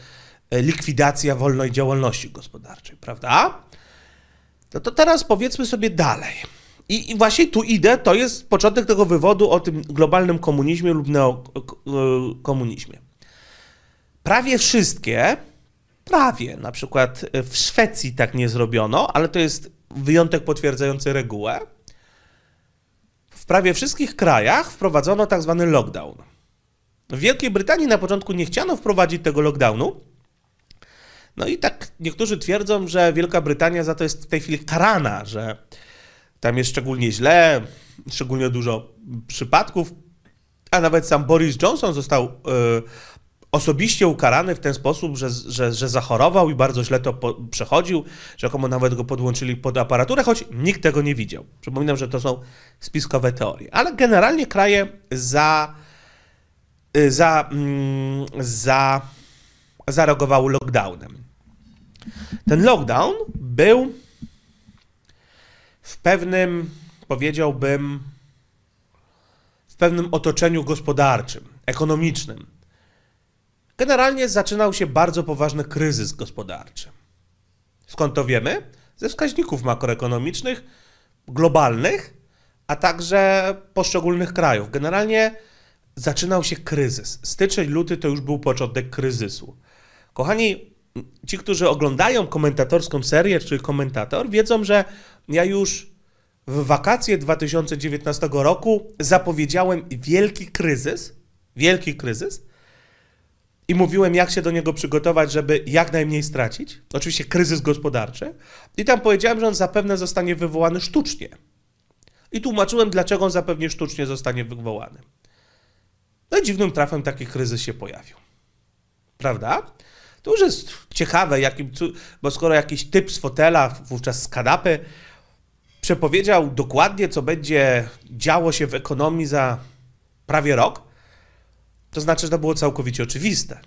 e, likwidacja wolnej działalności gospodarczej, prawda? No to teraz powiedzmy sobie dalej. I, I, właśnie tu idę, to jest początek tego wywodu o tym globalnym komunizmie lub neokomunizmie. Prawie wszystkie, prawie, na przykład w Szwecji tak nie zrobiono, ale to jest wyjątek potwierdzający regułę prawie wszystkich krajach wprowadzono tak zwany lockdown. W Wielkiej Brytanii na początku nie chciano wprowadzić tego lockdownu. No i tak niektórzy twierdzą, że Wielka Brytania za to jest w tej chwili karana, że tam jest szczególnie źle, szczególnie dużo przypadków, a nawet sam Boris Johnson został e, osobiście ukarany w ten sposób, że, że, że zachorował i bardzo źle to po, przechodził, rzekomo nawet go podłączyli pod aparaturę, choć nikt tego nie widział. Przypominam, że to są spiskowe teorie. Ale generalnie kraje za, y, za, mm, za, zareagowały lockdownem. Ten lockdown był w pewnym, powiedziałbym, w pewnym otoczeniu gospodarczym, ekonomicznym Generalnie zaczynał się bardzo poważny kryzys gospodarczy. Skąd to wiemy? Ze wskaźników makroekonomicznych, globalnych, a także poszczególnych krajów. Generalnie zaczynał się kryzys. Styczeń, luty to już był początek kryzysu. Kochani, ci, którzy oglądają komentatorską serię czyli komentator, wiedzą, że ja już w wakacje 2019 roku zapowiedziałem wielki kryzys, wielki kryzys, i mówiłem, jak się do niego przygotować, żeby jak najmniej stracić. Oczywiście kryzys gospodarczy. I tam powiedziałem, że on zapewne zostanie wywołany sztucznie. I tłumaczyłem, dlaczego on zapewne sztucznie zostanie wywołany. No i dziwnym trafem taki kryzys się pojawił. Prawda? To już jest ciekawe, jakim, bo skoro jakiś typ z fotela, wówczas z kanapy, przepowiedział dokładnie, co będzie działo się w ekonomii za prawie rok, to znaczy, że to było całkowicie oczywiste.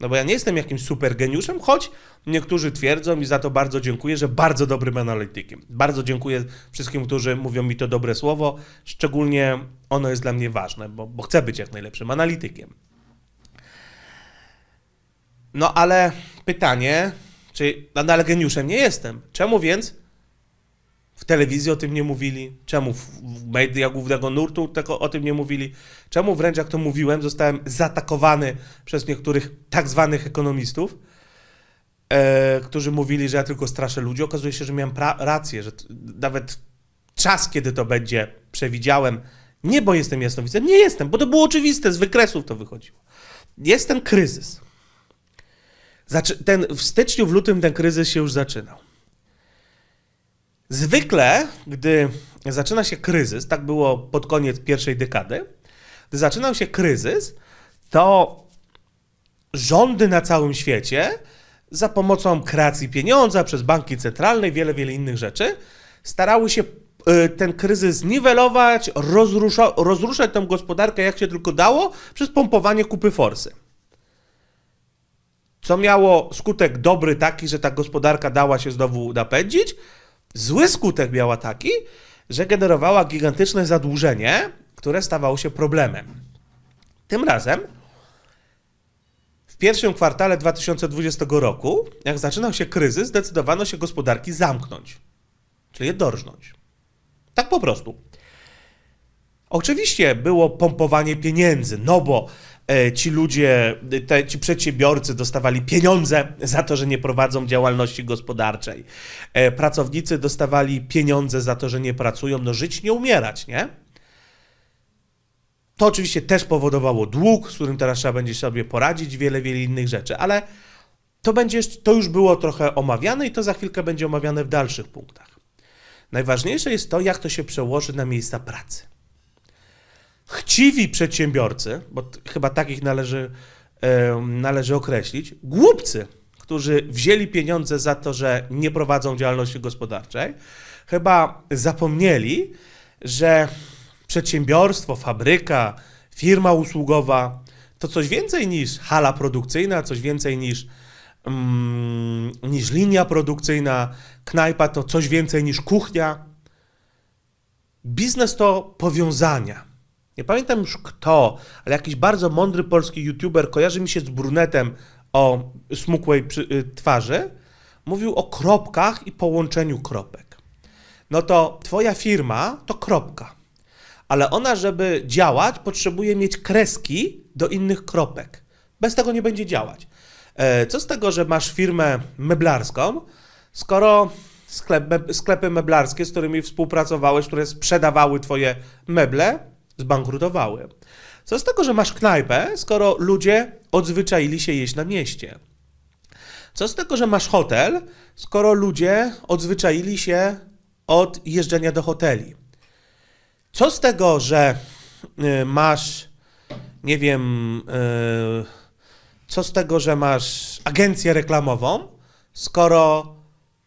No bo ja nie jestem jakimś super geniuszem, choć niektórzy twierdzą i za to bardzo dziękuję, że bardzo dobrym analitykiem. Bardzo dziękuję wszystkim, którzy mówią mi to dobre słowo. Szczególnie ono jest dla mnie ważne, bo, bo chcę być jak najlepszym analitykiem. No ale pytanie, czy nadal geniuszem nie jestem. Czemu więc w telewizji o tym nie mówili? Czemu w mediach głównego nurtu tego, o tym nie mówili? Czemu wręcz, jak to mówiłem, zostałem zaatakowany przez niektórych tak zwanych ekonomistów, e, którzy mówili, że ja tylko straszę ludzi? Okazuje się, że miałem rację, że nawet czas, kiedy to będzie, przewidziałem. Nie, bo jestem jasnowidzem, nie jestem, bo to było oczywiste, z wykresów to wychodziło. Jest ten kryzys. Zaczy ten, w styczniu, w lutym ten kryzys się już zaczynał. Zwykle, gdy zaczyna się kryzys, tak było pod koniec pierwszej dekady, gdy zaczynał się kryzys, to rządy na całym świecie za pomocą kreacji pieniądza, przez banki centralne i wiele, wiele innych rzeczy starały się y, ten kryzys niwelować, rozrusza, rozruszać tę gospodarkę jak się tylko dało przez pompowanie kupy forsy. Co miało skutek dobry taki, że ta gospodarka dała się znowu napędzić, Zły skutek miała taki, że generowała gigantyczne zadłużenie, które stawało się problemem. Tym razem w pierwszym kwartale 2020 roku, jak zaczynał się kryzys, zdecydowano się gospodarki zamknąć, czyli je dorżnąć. Tak po prostu. Oczywiście było pompowanie pieniędzy, no bo E, ci ludzie, te, ci przedsiębiorcy dostawali pieniądze za to, że nie prowadzą działalności gospodarczej. E, pracownicy dostawali pieniądze za to, że nie pracują. No żyć, nie umierać, nie? To oczywiście też powodowało dług, z którym teraz trzeba będzie sobie poradzić, wiele, wiele innych rzeczy, ale to, będzie, to już było trochę omawiane i to za chwilkę będzie omawiane w dalszych punktach. Najważniejsze jest to, jak to się przełoży na miejsca pracy chciwi przedsiębiorcy, bo chyba takich należy, należy określić, głupcy, którzy wzięli pieniądze za to, że nie prowadzą działalności gospodarczej, chyba zapomnieli, że przedsiębiorstwo, fabryka, firma usługowa to coś więcej niż hala produkcyjna, coś więcej niż, mm, niż linia produkcyjna, knajpa to coś więcej niż kuchnia. Biznes to powiązania. Nie pamiętam już kto, ale jakiś bardzo mądry polski youtuber kojarzy mi się z brunetem o smukłej y, twarzy. Mówił o kropkach i połączeniu kropek. No to twoja firma to kropka, ale ona, żeby działać, potrzebuje mieć kreski do innych kropek. Bez tego nie będzie działać. E, co z tego, że masz firmę meblarską, skoro sklep, sklepy meblarskie, z którymi współpracowałeś, które sprzedawały twoje meble, zbankrutowały. Co z tego, że masz knajpę, skoro ludzie odzwyczaili się jeść na mieście? Co z tego, że masz hotel, skoro ludzie odzwyczaili się od jeżdżenia do hoteli? Co z tego, że y, masz, nie wiem, y, co z tego, że masz agencję reklamową, skoro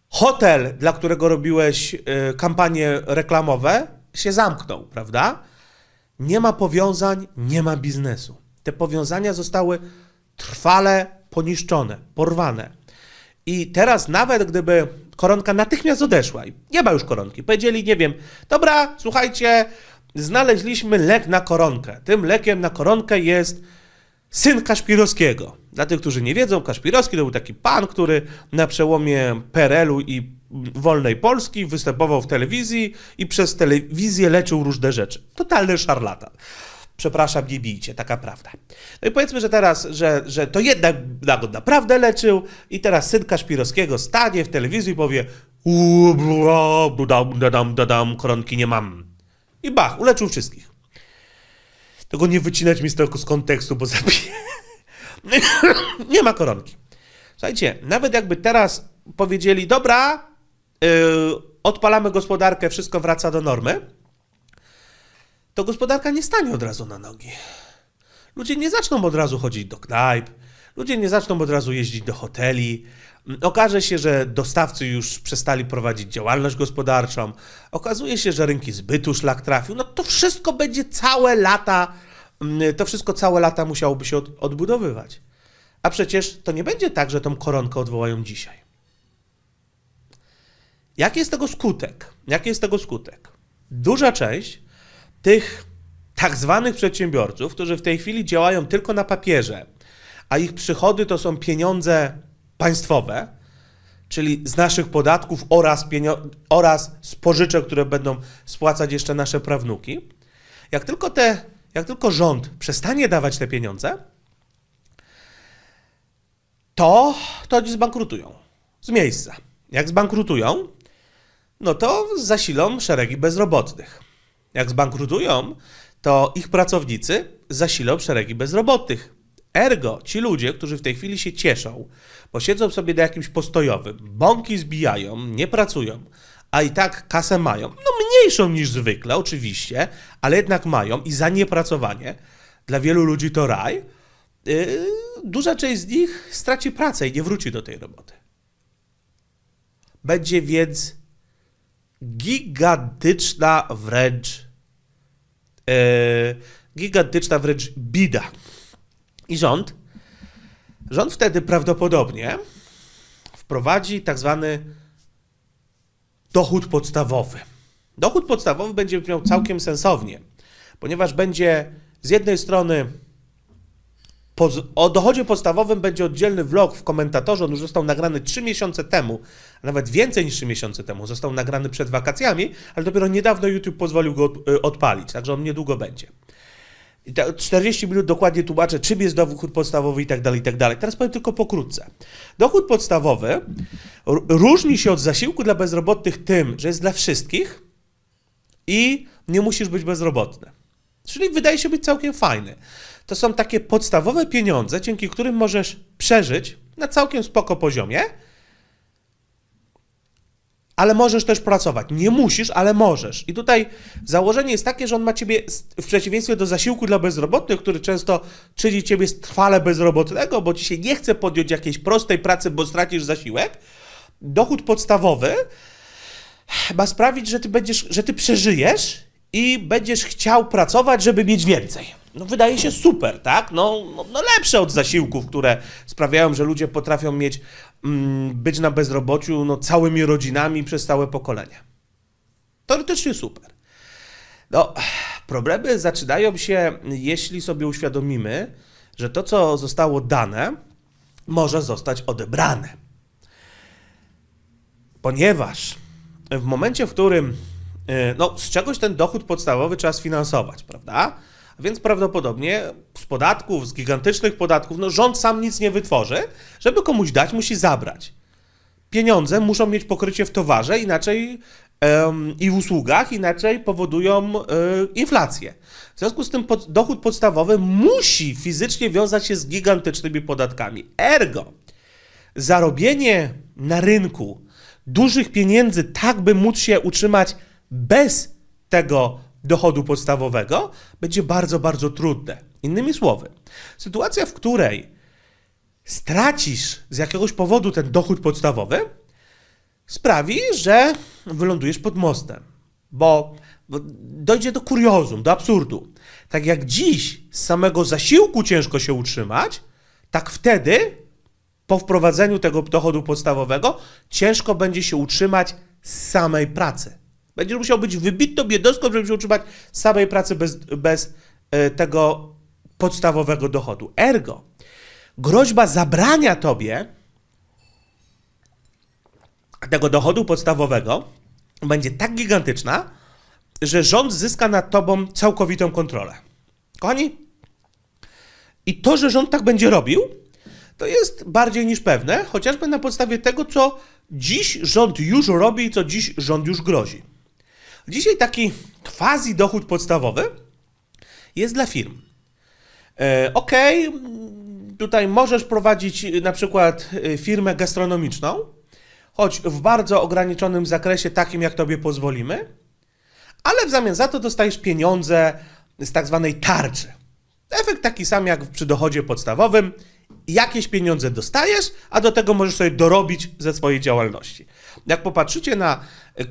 hotel, dla którego robiłeś y, kampanie reklamowe, się zamknął, prawda? Nie ma powiązań, nie ma biznesu. Te powiązania zostały trwale poniszczone, porwane. I teraz nawet gdyby koronka natychmiast odeszła i nie ma już koronki, powiedzieli, nie wiem, dobra, słuchajcie, znaleźliśmy lek na koronkę. Tym lekiem na koronkę jest syn Kaszpirowskiego. Dla tych, którzy nie wiedzą, Kaszpirowski to był taki pan, który na przełomie PRL-u i wolnej Polski, występował w telewizji i przez telewizję leczył różne rzeczy. Totalny szarlatan. Przepraszam, nie bijcie, taka prawda. No i powiedzmy, że teraz, że, że to jednak nagle naprawdę leczył i teraz synka Szpirowskiego stanie w telewizji i powie dadam, dadam, dadam, koronki nie mam. I bach, uleczył wszystkich. Tego nie wycinać mi z tego z kontekstu, bo zabiję. nie ma koronki. Słuchajcie, nawet jakby teraz powiedzieli, dobra, Y, odpalamy gospodarkę, wszystko wraca do normy, to gospodarka nie stanie od razu na nogi. Ludzie nie zaczną od razu chodzić do knajp, ludzie nie zaczną od razu jeździć do hoteli. Mm, okaże się, że dostawcy już przestali prowadzić działalność gospodarczą. Okazuje się, że rynki zbytu szlak trafił. No to wszystko będzie całe lata, mm, to wszystko całe lata musiałoby się odbudowywać. A przecież to nie będzie tak, że tą koronkę odwołają dzisiaj. Jaki jest tego skutek? Jaki jest tego skutek? Duża część tych tak zwanych przedsiębiorców, którzy w tej chwili działają tylko na papierze, a ich przychody to są pieniądze państwowe, czyli z naszych podatków oraz, oraz z pożyczek, które będą spłacać jeszcze nasze prawnuki. Jak tylko, te, jak tylko rząd przestanie dawać te pieniądze, to, to oni zbankrutują z miejsca. Jak zbankrutują, no to zasilą szeregi bezrobotnych. Jak zbankrutują, to ich pracownicy zasilą szeregi bezrobotnych. Ergo, ci ludzie, którzy w tej chwili się cieszą, bo siedzą sobie na jakimś postojowym, bąki zbijają, nie pracują, a i tak kasę mają, no mniejszą niż zwykle oczywiście, ale jednak mają i za niepracowanie, dla wielu ludzi to raj, yy, duża część z nich straci pracę i nie wróci do tej roboty. Będzie więc gigantyczna wręcz e, gigantyczna wręcz bida. I rząd rząd wtedy prawdopodobnie wprowadzi tak zwany dochód podstawowy. Dochód podstawowy będzie miał całkiem sensownie, ponieważ będzie z jednej strony o dochodzie podstawowym będzie oddzielny vlog w komentatorze. On już został nagrany 3 miesiące temu, a nawet więcej niż 3 miesiące temu. Został nagrany przed wakacjami, ale dopiero niedawno YouTube pozwolił go y, odpalić, także on niedługo będzie. I 40 minut dokładnie tłumaczę, czym jest dochód podstawowy i tak dalej, i tak dalej. Teraz powiem tylko pokrótce. Dochód podstawowy różni się od zasiłku dla bezrobotnych tym, że jest dla wszystkich i nie musisz być bezrobotny. Czyli wydaje się być całkiem fajny to są takie podstawowe pieniądze, dzięki którym możesz przeżyć na całkiem spoko poziomie, ale możesz też pracować. Nie musisz, ale możesz. I tutaj założenie jest takie, że on ma ciebie, w przeciwieństwie do zasiłku dla bezrobotnych, który często czyni ciebie trwale bezrobotnego, bo ci się nie chce podjąć jakiejś prostej pracy, bo stracisz zasiłek, dochód podstawowy ma sprawić, że ty będziesz, że ty przeżyjesz i będziesz chciał pracować, żeby mieć więcej no wydaje się super, tak? No, no, no, lepsze od zasiłków, które sprawiają, że ludzie potrafią mieć, mm, być na bezrobociu no, całymi rodzinami przez całe pokolenia. Teoretycznie super. No, problemy zaczynają się, jeśli sobie uświadomimy, że to, co zostało dane, może zostać odebrane. Ponieważ w momencie, w którym e, no, z czegoś ten dochód podstawowy trzeba sfinansować, prawda? Więc prawdopodobnie z podatków, z gigantycznych podatków, no rząd sam nic nie wytworzy. Żeby komuś dać, musi zabrać. Pieniądze muszą mieć pokrycie w towarze, inaczej um, i w usługach, inaczej powodują um, inflację. W związku z tym pod, dochód podstawowy musi fizycznie wiązać się z gigantycznymi podatkami. Ergo, zarobienie na rynku dużych pieniędzy, tak by móc się utrzymać bez tego dochodu podstawowego będzie bardzo, bardzo trudne. Innymi słowy, sytuacja, w której stracisz z jakiegoś powodu ten dochód podstawowy, sprawi, że wylądujesz pod mostem, bo dojdzie do kuriozum, do absurdu. Tak jak dziś z samego zasiłku ciężko się utrzymać, tak wtedy po wprowadzeniu tego dochodu podstawowego ciężko będzie się utrzymać z samej pracy. Będziesz musiał być wybitną biedoską, żeby się utrzymać samej pracy bez, bez e, tego podstawowego dochodu. Ergo, groźba zabrania tobie tego dochodu podstawowego będzie tak gigantyczna, że rząd zyska nad tobą całkowitą kontrolę. Kochani, i to, że rząd tak będzie robił, to jest bardziej niż pewne, chociażby na podstawie tego, co dziś rząd już robi i co dziś rząd już grozi. Dzisiaj taki quasi dochód podstawowy jest dla firm. Ok, e, Okej, okay, tutaj możesz prowadzić na przykład e, firmę gastronomiczną, choć w bardzo ograniczonym zakresie, takim jak tobie pozwolimy, ale w zamian za to dostajesz pieniądze z tak zwanej tarczy. Efekt taki sam jak przy dochodzie podstawowym – jakieś pieniądze dostajesz, a do tego możesz sobie dorobić ze swojej działalności. Jak popatrzycie na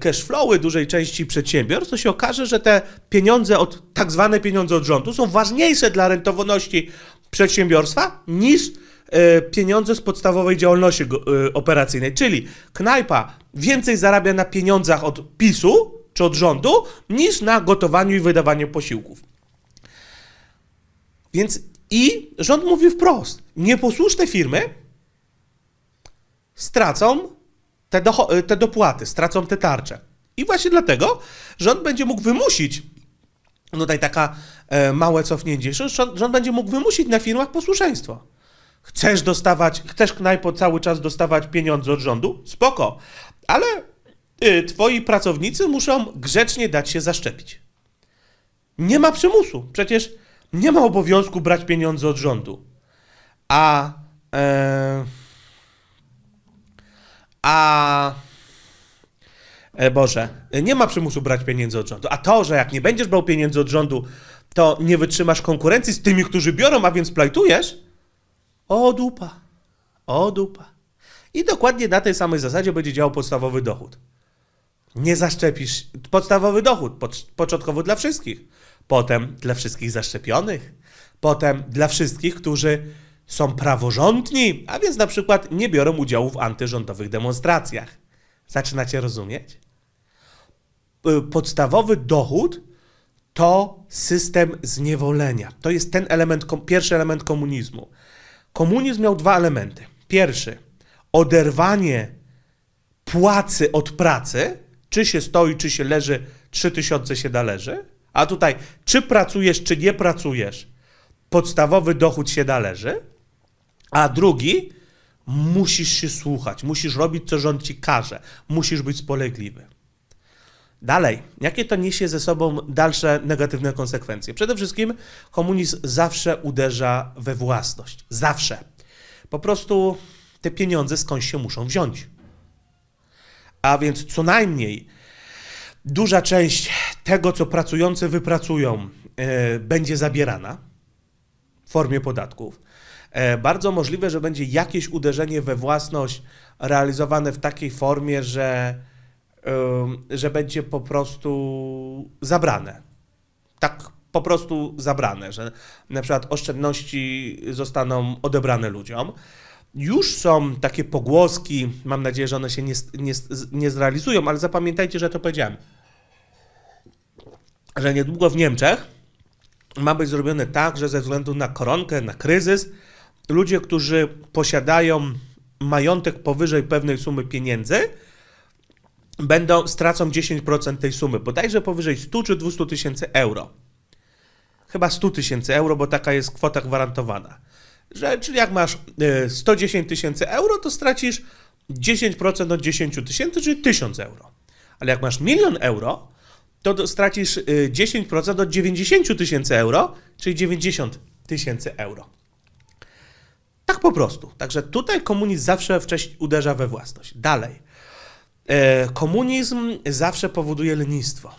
cashflowy dużej części przedsiębiorstw, to się okaże, że te pieniądze od tak zwane pieniądze od rządu są ważniejsze dla rentowności przedsiębiorstwa niż e, pieniądze z podstawowej działalności e, operacyjnej, czyli knajpa więcej zarabia na pieniądzach od PiSu czy od rządu niż na gotowaniu i wydawaniu posiłków. Więc i rząd mówi wprost: nieposłuszne firmy stracą te, do, y, te dopłaty, stracą te tarcze. I właśnie dlatego rząd będzie mógł wymusić, no tutaj taka e, małe cofnięcie, rząd, rząd będzie mógł wymusić na firmach posłuszeństwo. Chcesz dostawać, chcesz knajpo cały czas dostawać pieniądze od rządu? Spoko, ale y, twoi pracownicy muszą grzecznie dać się zaszczepić. Nie ma przymusu. Przecież nie ma obowiązku brać pieniądze od rządu. A. E, a. E, Boże, nie ma przymusu brać pieniędzy od rządu. A to, że jak nie będziesz brał pieniędzy od rządu, to nie wytrzymasz konkurencji z tymi, którzy biorą, a więc plajtujesz? O dupa. O dupa. I dokładnie na tej samej zasadzie będzie działał podstawowy dochód. Nie zaszczepisz podstawowy dochód, pod, początkowo dla wszystkich potem dla wszystkich zaszczepionych, potem dla wszystkich, którzy są praworządni, a więc na przykład nie biorą udziału w antyrządowych demonstracjach. Zaczynacie rozumieć? Y, podstawowy dochód to system zniewolenia. To jest ten element, pierwszy element komunizmu. Komunizm miał dwa elementy. Pierwszy, oderwanie płacy od pracy, czy się stoi, czy się leży, trzy tysiące się należy. A tutaj, czy pracujesz, czy nie pracujesz, podstawowy dochód się należy, a drugi, musisz się słuchać, musisz robić, co rząd ci każe, musisz być spolegliwy. Dalej, jakie to niesie ze sobą dalsze negatywne konsekwencje? Przede wszystkim komunizm zawsze uderza we własność. Zawsze. Po prostu te pieniądze skądś się muszą wziąć. A więc co najmniej duża część tego, co pracujący wypracują, e, będzie zabierana w formie podatków. E, bardzo możliwe, że będzie jakieś uderzenie we własność realizowane w takiej formie, że, że będzie po prostu zabrane. Tak po prostu zabrane, że na przykład oszczędności zostaną odebrane ludziom. Już są takie pogłoski, mam nadzieję, że one się nie, nie, nie zrealizują, ale zapamiętajcie, że to powiedziałem, że niedługo w Niemczech ma być zrobione tak, że ze względu na koronkę, na kryzys, ludzie, którzy posiadają majątek powyżej pewnej sumy pieniędzy, będą stracą 10% tej sumy, bodajże powyżej 100 czy 200 tysięcy euro. Chyba 100 tysięcy euro, bo taka jest kwota gwarantowana że czyli jak masz 110 e, tysięcy euro, to stracisz 10% od 10 tysięcy, czyli 1000 euro. Ale jak masz milion euro, to stracisz 10% e, od 90 tysięcy euro, czyli 90 tysięcy euro. Tak po prostu. Także tutaj komunizm zawsze wcześniej uderza we własność. Dalej. E, komunizm zawsze powoduje lenistwo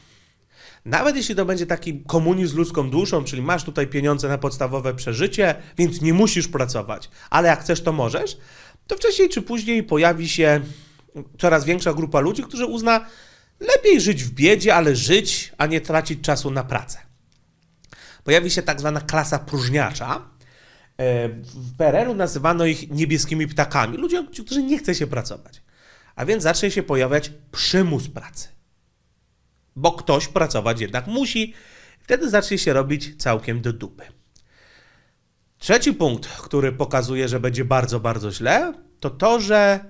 nawet jeśli to będzie taki komunizm z ludzką duszą, czyli masz tutaj pieniądze na podstawowe przeżycie, więc nie musisz pracować, ale jak chcesz, to możesz, to wcześniej czy później pojawi się coraz większa grupa ludzi, którzy uzna lepiej żyć w biedzie, ale żyć, a nie tracić czasu na pracę. Pojawi się tak zwana klasa próżniacza, e, w PRL-u nazywano ich niebieskimi ptakami. Ludzie, którzy nie chce się pracować. A więc zacznie się pojawiać przymus pracy bo ktoś pracować jednak musi. Wtedy zacznie się robić całkiem do dupy. Trzeci punkt, który pokazuje, że będzie bardzo, bardzo źle, to to, że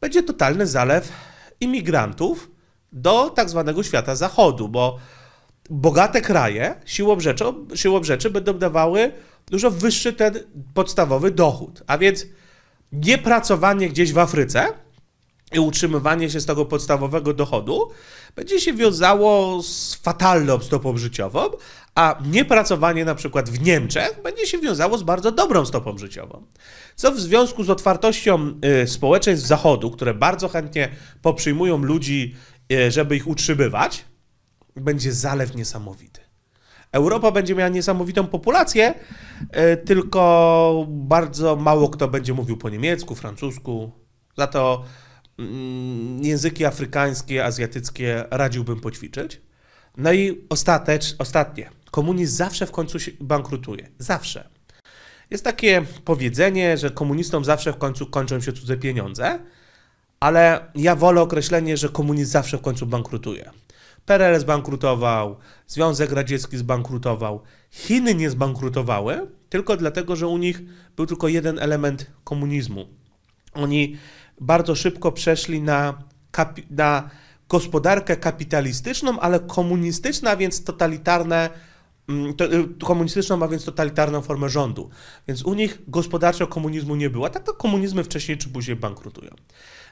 będzie totalny zalew imigrantów do tak zwanego świata zachodu, bo bogate kraje siłą rzeczy, siłą rzeczy będą dawały dużo wyższy ten podstawowy dochód. A więc nie pracowanie gdzieś w Afryce i utrzymywanie się z tego podstawowego dochodu będzie się wiązało z fatalną stopą życiową, a niepracowanie na przykład w Niemczech będzie się wiązało z bardzo dobrą stopą życiową. Co w związku z otwartością y, społeczeństw Zachodu, które bardzo chętnie poprzyjmują ludzi, y, żeby ich utrzymywać, będzie zalew niesamowity. Europa będzie miała niesamowitą populację, y, tylko bardzo mało kto będzie mówił po niemiecku, francusku. Za to Mm, języki afrykańskie, azjatyckie radziłbym poćwiczyć. No i ostatecz, ostatnie. Komunizm zawsze w końcu bankrutuje. Zawsze. Jest takie powiedzenie, że komunistom zawsze w końcu kończą się cudze pieniądze, ale ja wolę określenie, że komunizm zawsze w końcu bankrutuje. PRL zbankrutował, Związek Radziecki zbankrutował, Chiny nie zbankrutowały, tylko dlatego, że u nich był tylko jeden element komunizmu. Oni bardzo szybko przeszli na, kapi- na gospodarkę kapitalistyczną, ale komunistyczną, a więc totalitarne mm, to, y, komunistyczną, a więc totalitarną formę rządu. Więc u nich gospodarczego komunizmu nie było. Tak to komunizmy wcześniej czy później bankrutują.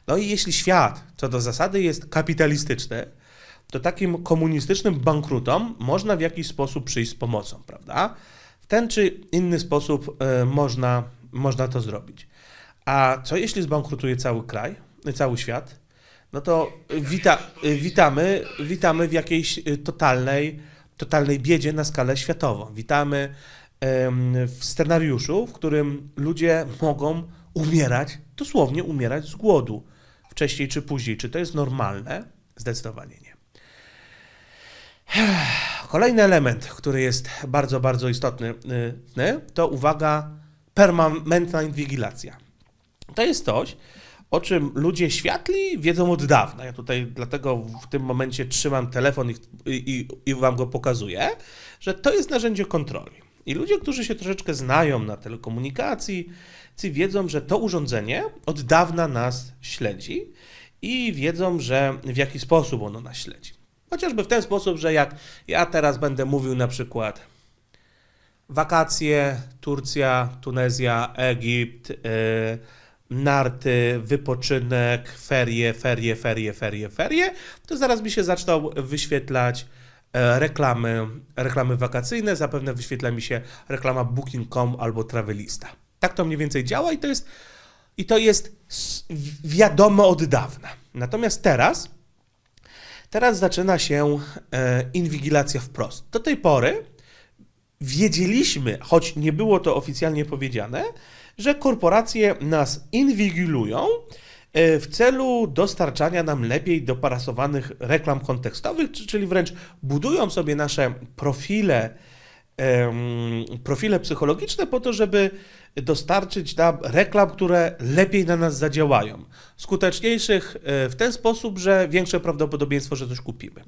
No i jeśli świat, co do zasady, jest kapitalistyczny, to takim komunistycznym bankrutom można w jakiś sposób przyjść z pomocą, prawda? W ten czy inny sposób y, można, można to zrobić. A co jeśli zbankrutuje cały kraj, cały świat? No to wita, witamy, witamy w jakiejś totalnej, totalnej biedzie na skalę światową. Witamy w scenariuszu, w którym ludzie mogą umierać, dosłownie umierać z głodu wcześniej czy później. Czy to jest normalne? Zdecydowanie nie. Kolejny element, który jest bardzo, bardzo istotny, y, to uwaga, permanentna inwigilacja. To jest coś, o czym ludzie światli wiedzą od dawna. Ja tutaj dlatego w tym momencie trzymam telefon i, i, i wam go pokazuję, że to jest narzędzie kontroli. I ludzie, którzy się troszeczkę znają na telekomunikacji, ci wiedzą, że to urządzenie od dawna nas śledzi i wiedzą, że w jaki sposób ono nas śledzi. Chociażby w ten sposób, że jak ja teraz będę mówił na przykład wakacje, Turcja, Tunezja, Egipt, yy, narty, wypoczynek, ferie, ferie, ferie, ferie, ferie, to zaraz mi się zaczną wyświetlać e, reklamy, reklamy wakacyjne, zapewne wyświetla mi się reklama booking.com albo Travelista. Tak to mniej więcej działa i to jest, i to jest wiadomo od dawna. Natomiast teraz, teraz zaczyna się e, inwigilacja wprost. Do tej pory wiedzieliśmy, choć nie było to oficjalnie powiedziane, że korporacje nas inwigilują e, w celu dostarczania nam lepiej doparasowanych reklam kontekstowych, czyli wręcz budują sobie nasze profile, profile psychologiczne po to, żeby dostarczyć nam reklam, które lepiej na nas zadziałają. Skuteczniejszych e, w ten sposób, że większe prawdopodobieństwo, że coś kupimy.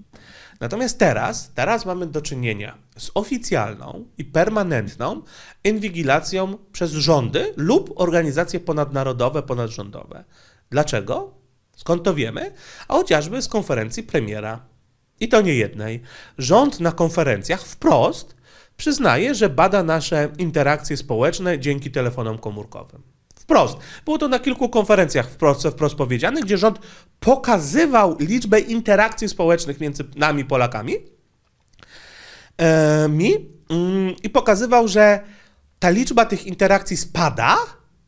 Natomiast teraz, teraz mamy do czynienia z oficjalną i permanentną inwigilacją przez rządy lub organizacje ponadnarodowe, ponadrządowe. Dlaczego? Skąd to wiemy? A chociażby z konferencji premiera. I to nie jednej. Rząd na konferencjach wprost przyznaje, że bada nasze interakcje społeczne dzięki telefonom komórkowym wprost. Było to na kilku konferencjach wprost, wprost powiedziane, gdzie rząd pokazywał liczbę interakcji społecznych między nami, Polakami, e, mi, mm, i pokazywał, że ta liczba tych interakcji spada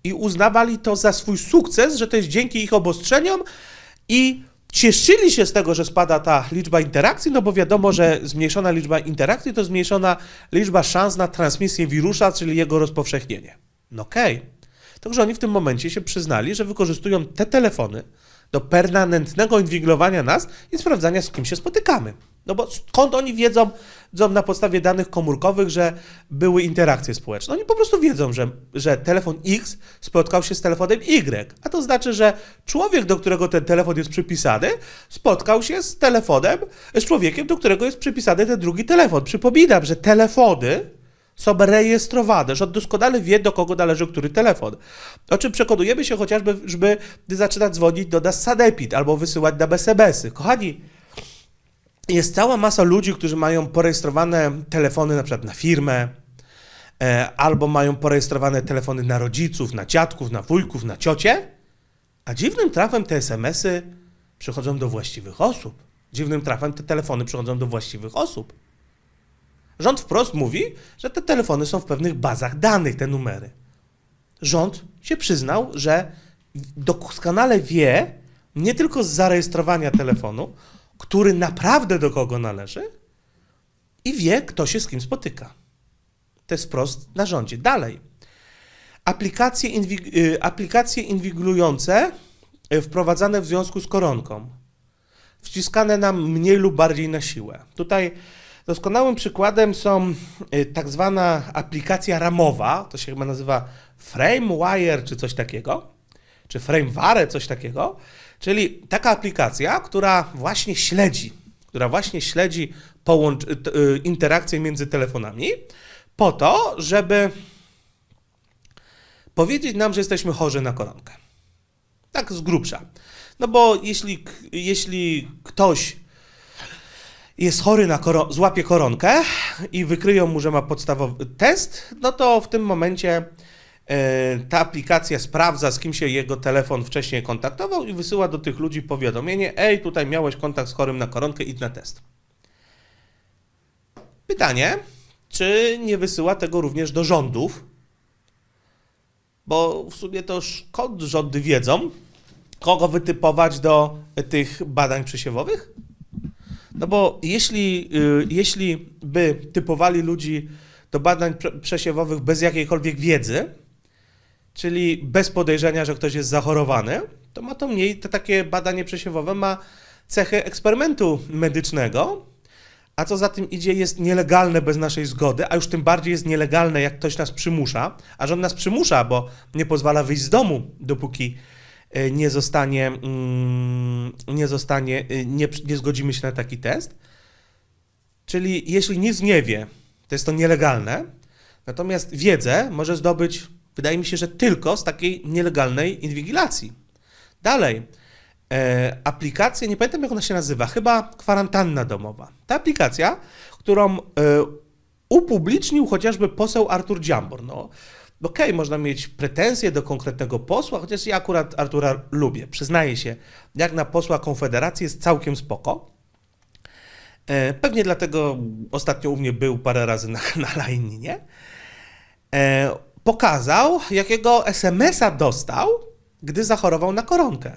i uznawali to za swój sukces, że to jest dzięki ich obostrzeniom i cieszyli się z tego, że spada ta liczba interakcji, no bo wiadomo, że zmniejszona liczba interakcji to zmniejszona liczba szans na transmisję wirusa, czyli jego rozpowszechnienie. No okej. Okay że oni w tym momencie się przyznali, że wykorzystują te telefony do permanentnego inwigilowania nas i sprawdzania, z kim się spotykamy. No bo skąd oni wiedzą, wiedzą na podstawie danych komórkowych, że były interakcje społeczne? Oni po prostu wiedzą, że, że telefon X spotkał się z telefonem Y, a to znaczy, że człowiek, do którego ten telefon jest przypisany, spotkał się z telefonem, z człowiekiem, do którego jest przypisany ten drugi telefon. Przypominam, że telefony są rejestrowane, rząd doskonale wie, do kogo należy który telefon. O czym przekonujemy się chociażby, żeby gdy zaczyna dzwonić do nas sanepid albo wysyłać nam SMS-y. Kochani, jest cała masa ludzi, którzy mają porejestrowane telefony na przykład na firmę, e, albo mają porejestrowane telefony na rodziców, na dziadków, na wujków, na ciocie, a dziwnym trafem te SMS-y przychodzą do właściwych osób. Dziwnym trafem te telefony przychodzą do właściwych osób. Rząd wprost mówi, że te telefony są w pewnych bazach danych, te numery. Rząd się przyznał, że doskonale wie, nie tylko z zarejestrowania telefonu, który naprawdę do kogo należy, i wie, kto się z kim spotyka. To jest wprost na rządzie. Dalej. Aplikacje, inwig y, aplikacje inwigilujące y, wprowadzane w związku z koronką, wciskane nam mniej lub bardziej na siłę. Tutaj Doskonałym przykładem są y, tak zwana aplikacja ramowa, to się chyba nazywa FrameWire czy coś takiego, czy FrameWare, coś takiego, czyli taka aplikacja, która właśnie śledzi, która właśnie śledzi połącz- y, y, interakcje między telefonami po to, żeby powiedzieć nam, że jesteśmy chorzy na koronkę. Tak z grubsza. No bo jeśli, jeśli ktoś jest chory na złapie koronkę i wykryją mu, że ma podstawowy test, no to w tym momencie e, ta aplikacja sprawdza, z kim się jego telefon wcześniej kontaktował i wysyła do tych ludzi powiadomienie: Ej, tutaj miałeś kontakt z chorym na koronkę, idź na test. Pytanie, czy nie wysyła tego również do rządów? Bo w sumie to szkod rządy wiedzą, kogo wytypować do tych badań przesiewowych? No bo jeśli, y, jeśli by typowali ludzi do badań przesiewowych bez jakiejkolwiek wiedzy, czyli bez podejrzenia, że ktoś jest zachorowany, to ma to mniej, to takie badanie przesiewowe ma cechy eksperymentu medycznego, a co za tym idzie, jest nielegalne bez naszej zgody, a już tym bardziej jest nielegalne, jak ktoś nas przymusza, a rząd nas przymusza, bo nie pozwala wyjść z domu, dopóki E, nie zostanie, mm, nie zostanie, e, nie, nie zgodzimy się na taki test. Czyli jeśli nic nie wie, to jest to nielegalne, natomiast wiedzę może zdobyć, wydaje mi się, że tylko z takiej nielegalnej inwigilacji. Dalej, e, aplikacja, nie pamiętam jak ona się nazywa, chyba kwarantanna domowa. Ta aplikacja, którą e, upublicznił chociażby poseł Artur Dziambor. No, okej, okay, można mieć pretensje do konkretnego posła, chociaż ja akurat Artura lubię, przyznaję się, jak na posła Konfederacji jest całkiem spoko. E, pewnie dlatego ostatnio u mnie był parę razy na kanale, nie. E, pokazał, jakiego SMS-a dostał, gdy zachorował na koronkę.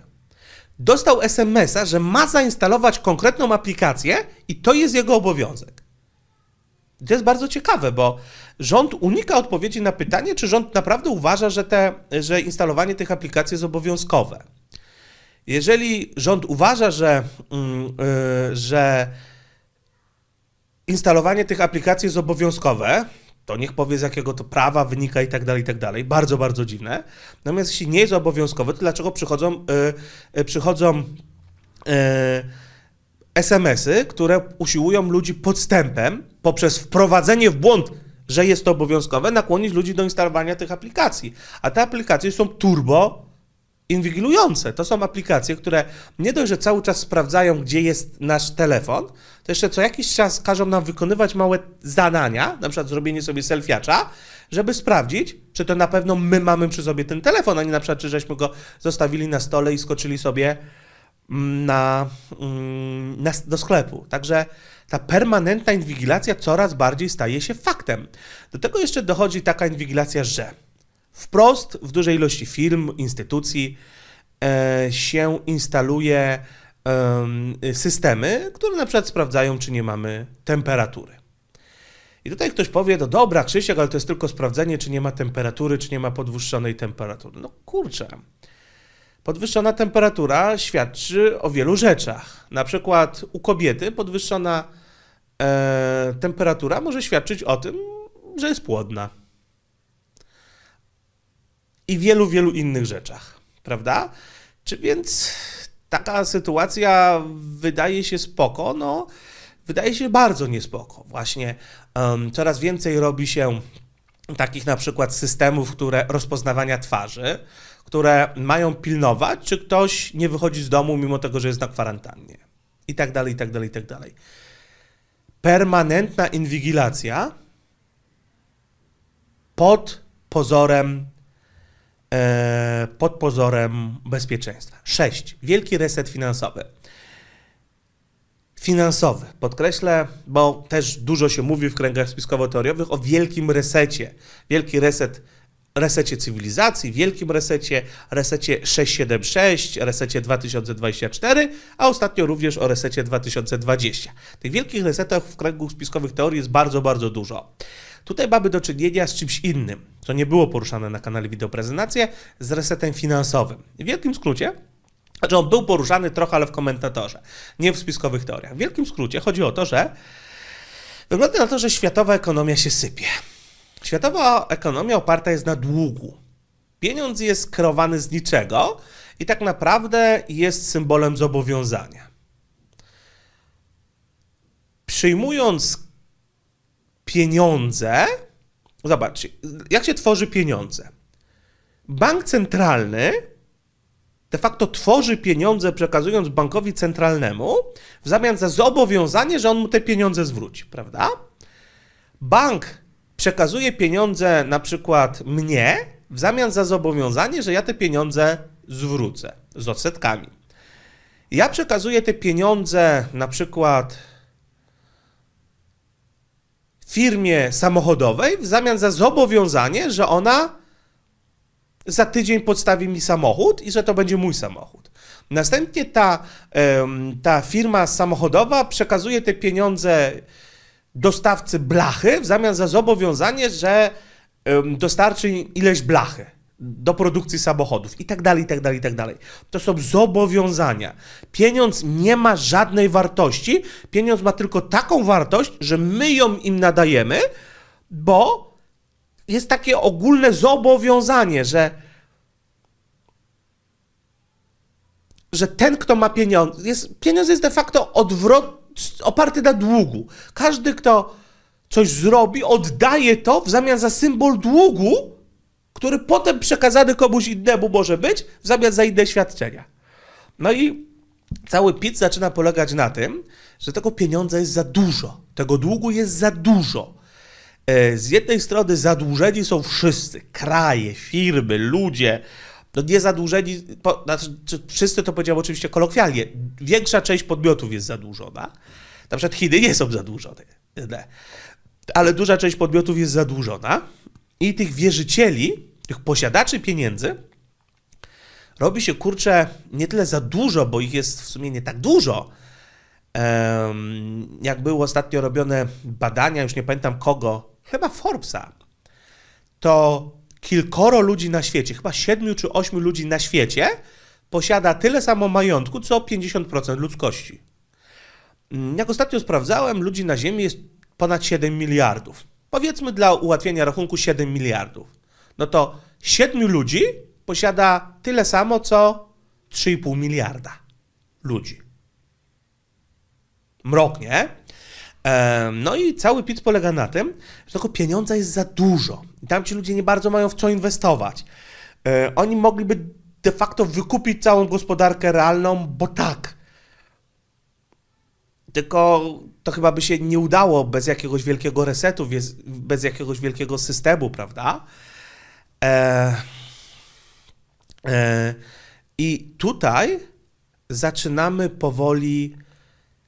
Dostał SMS-a, że ma zainstalować konkretną aplikację i to jest jego obowiązek to jest bardzo ciekawe, bo rząd unika odpowiedzi na pytanie, czy rząd naprawdę uważa, że, te, że instalowanie tych aplikacji jest obowiązkowe. Jeżeli rząd uważa, że, yy, że instalowanie tych aplikacji jest obowiązkowe, to niech powie z jakiego to prawa wynika i tak dalej, i tak dalej. Bardzo, bardzo dziwne. Natomiast jeśli nie jest obowiązkowe, to dlaczego przychodzą, yy, przychodzą yy, SMS-y, które usiłują ludzi podstępem poprzez wprowadzenie w błąd, że jest to obowiązkowe, nakłonić ludzi do instalowania tych aplikacji. A te aplikacje są turbo inwigilujące. To są aplikacje, które nie dość, że cały czas sprawdzają, gdzie jest nasz telefon, to jeszcze co jakiś czas każą nam wykonywać małe zadania, na przykład zrobienie sobie selfiacza, żeby sprawdzić, czy to na pewno my mamy przy sobie ten telefon, a nie na przykład, czy żeśmy go zostawili na stole i skoczyli sobie na, mm, na, do sklepu. Także ta permanentna inwigilacja coraz bardziej staje się faktem. Do tego jeszcze dochodzi taka inwigilacja, że wprost w dużej ilości firm, instytucji e, się instaluje e, systemy, które na przykład sprawdzają, czy nie mamy temperatury. I tutaj ktoś powie, no dobra Krzysiek, ale to jest tylko sprawdzenie, czy nie ma temperatury, czy nie ma podwyższonej temperatury. No kurczę, Podwyższona temperatura świadczy o wielu rzeczach. Na przykład u kobiety podwyższona e, temperatura może świadczyć o tym, że jest płodna. I wielu, wielu innych rzeczach, prawda? Czy więc taka sytuacja wydaje się spoko? No, wydaje się bardzo niespoko. Właśnie um, coraz więcej robi się takich na przykład systemów, które rozpoznawania twarzy które mają pilnować, czy ktoś nie wychodzi z domu, mimo tego, że jest na kwarantannie. I tak dalej, i tak dalej, i tak dalej. Permanentna inwigilacja pod pozorem e, pod pozorem bezpieczeństwa. Sześć. Wielki reset finansowy. Finansowy, podkreślę, bo też dużo się mówi w kręgach spiskowo-teoriowych o wielkim resecie. Wielki reset finansowy resecie cywilizacji, wielkim resecie, resecie 676, resecie 2024, a ostatnio również o resecie 2020. Tych wielkich resetach w kręgu spiskowych teorii jest bardzo, bardzo dużo. Tutaj mamy do czynienia z czymś innym, co nie było poruszane na kanale Wideoprezentacja, z resetem finansowym. W wielkim skrócie, znaczy on był poruszany trochę, ale w komentatorze, nie w spiskowych teoriach. W wielkim skrócie chodzi o to, że wygląda na to, że światowa ekonomia się sypie. Światowa ekonomia oparta jest na długu. Pieniądz jest kreowany z niczego i tak naprawdę jest symbolem zobowiązania. Przyjmując pieniądze, zobacz, jak się tworzy pieniądze. Bank centralny de facto tworzy pieniądze, przekazując bankowi centralnemu w zamian za zobowiązanie, że on mu te pieniądze zwróci, prawda? Bank przekazuje pieniądze na przykład mnie w zamian za zobowiązanie, że ja te pieniądze zwrócę z odsetkami. Ja przekazuję te pieniądze na przykład firmie samochodowej w zamian za zobowiązanie, że ona za tydzień podstawi mi samochód i że to będzie mój samochód. Następnie ta, ta firma samochodowa przekazuje te pieniądze dostawcy blachy w zamian za zobowiązanie, że dostarczy ileś blachy do produkcji samochodów i tak dalej, i tak dalej, i tak dalej. To są zobowiązania. Pieniądz nie ma żadnej wartości. Pieniądz ma tylko taką wartość, że my ją im nadajemy, bo jest takie ogólne zobowiązanie, że że ten, kto ma pieniądze, jest, pieniądz jest de facto odwrot, oparty na długu. Każdy, kto coś zrobi, oddaje to w zamian za symbol długu, który potem przekazany komuś innemu może być, w zamian za inne świadczenia. No i cały pit zaczyna polegać na tym, że tego pieniądza jest za dużo, tego długu jest za dużo. E, z jednej strony zadłużeni są wszyscy kraje, firmy, ludzie, no nie zadłużeni, po, znaczy, wszyscy to powiedziałem oczywiście kolokwialnie, większa część podmiotów jest zadłużona. Na przykład Chiny nie są zadłużone, ale duża część podmiotów jest zadłużona i tych wierzycieli, tych posiadaczy pieniędzy robi się kurczę nie tyle za dużo, bo ich jest w sumie nie tak dużo. Jak były ostatnio robione badania, już nie pamiętam kogo, chyba Forbesa, to kilkoro ludzi na świecie, chyba siedmiu czy ośmiu ludzi na świecie, posiada tyle samo majątku, co 50% ludzkości. Mm, jak ostatnio sprawdzałem, ludzi na Ziemi jest ponad 7 miliardów. Powiedzmy dla ułatwienia rachunku 7 miliardów. No to 7 ludzi posiada tyle samo, co 3,5 miliarda ludzi. Mrok, nie? No i cały pit polega na tym, że tego pieniądza jest za dużo. I tam ci ludzie nie bardzo mają w co inwestować. Oni mogliby de facto wykupić całą gospodarkę realną, bo tak. Tylko to chyba by się nie udało bez jakiegoś wielkiego resetu, bez jakiegoś wielkiego systemu, prawda? E... E... I tutaj zaczynamy powoli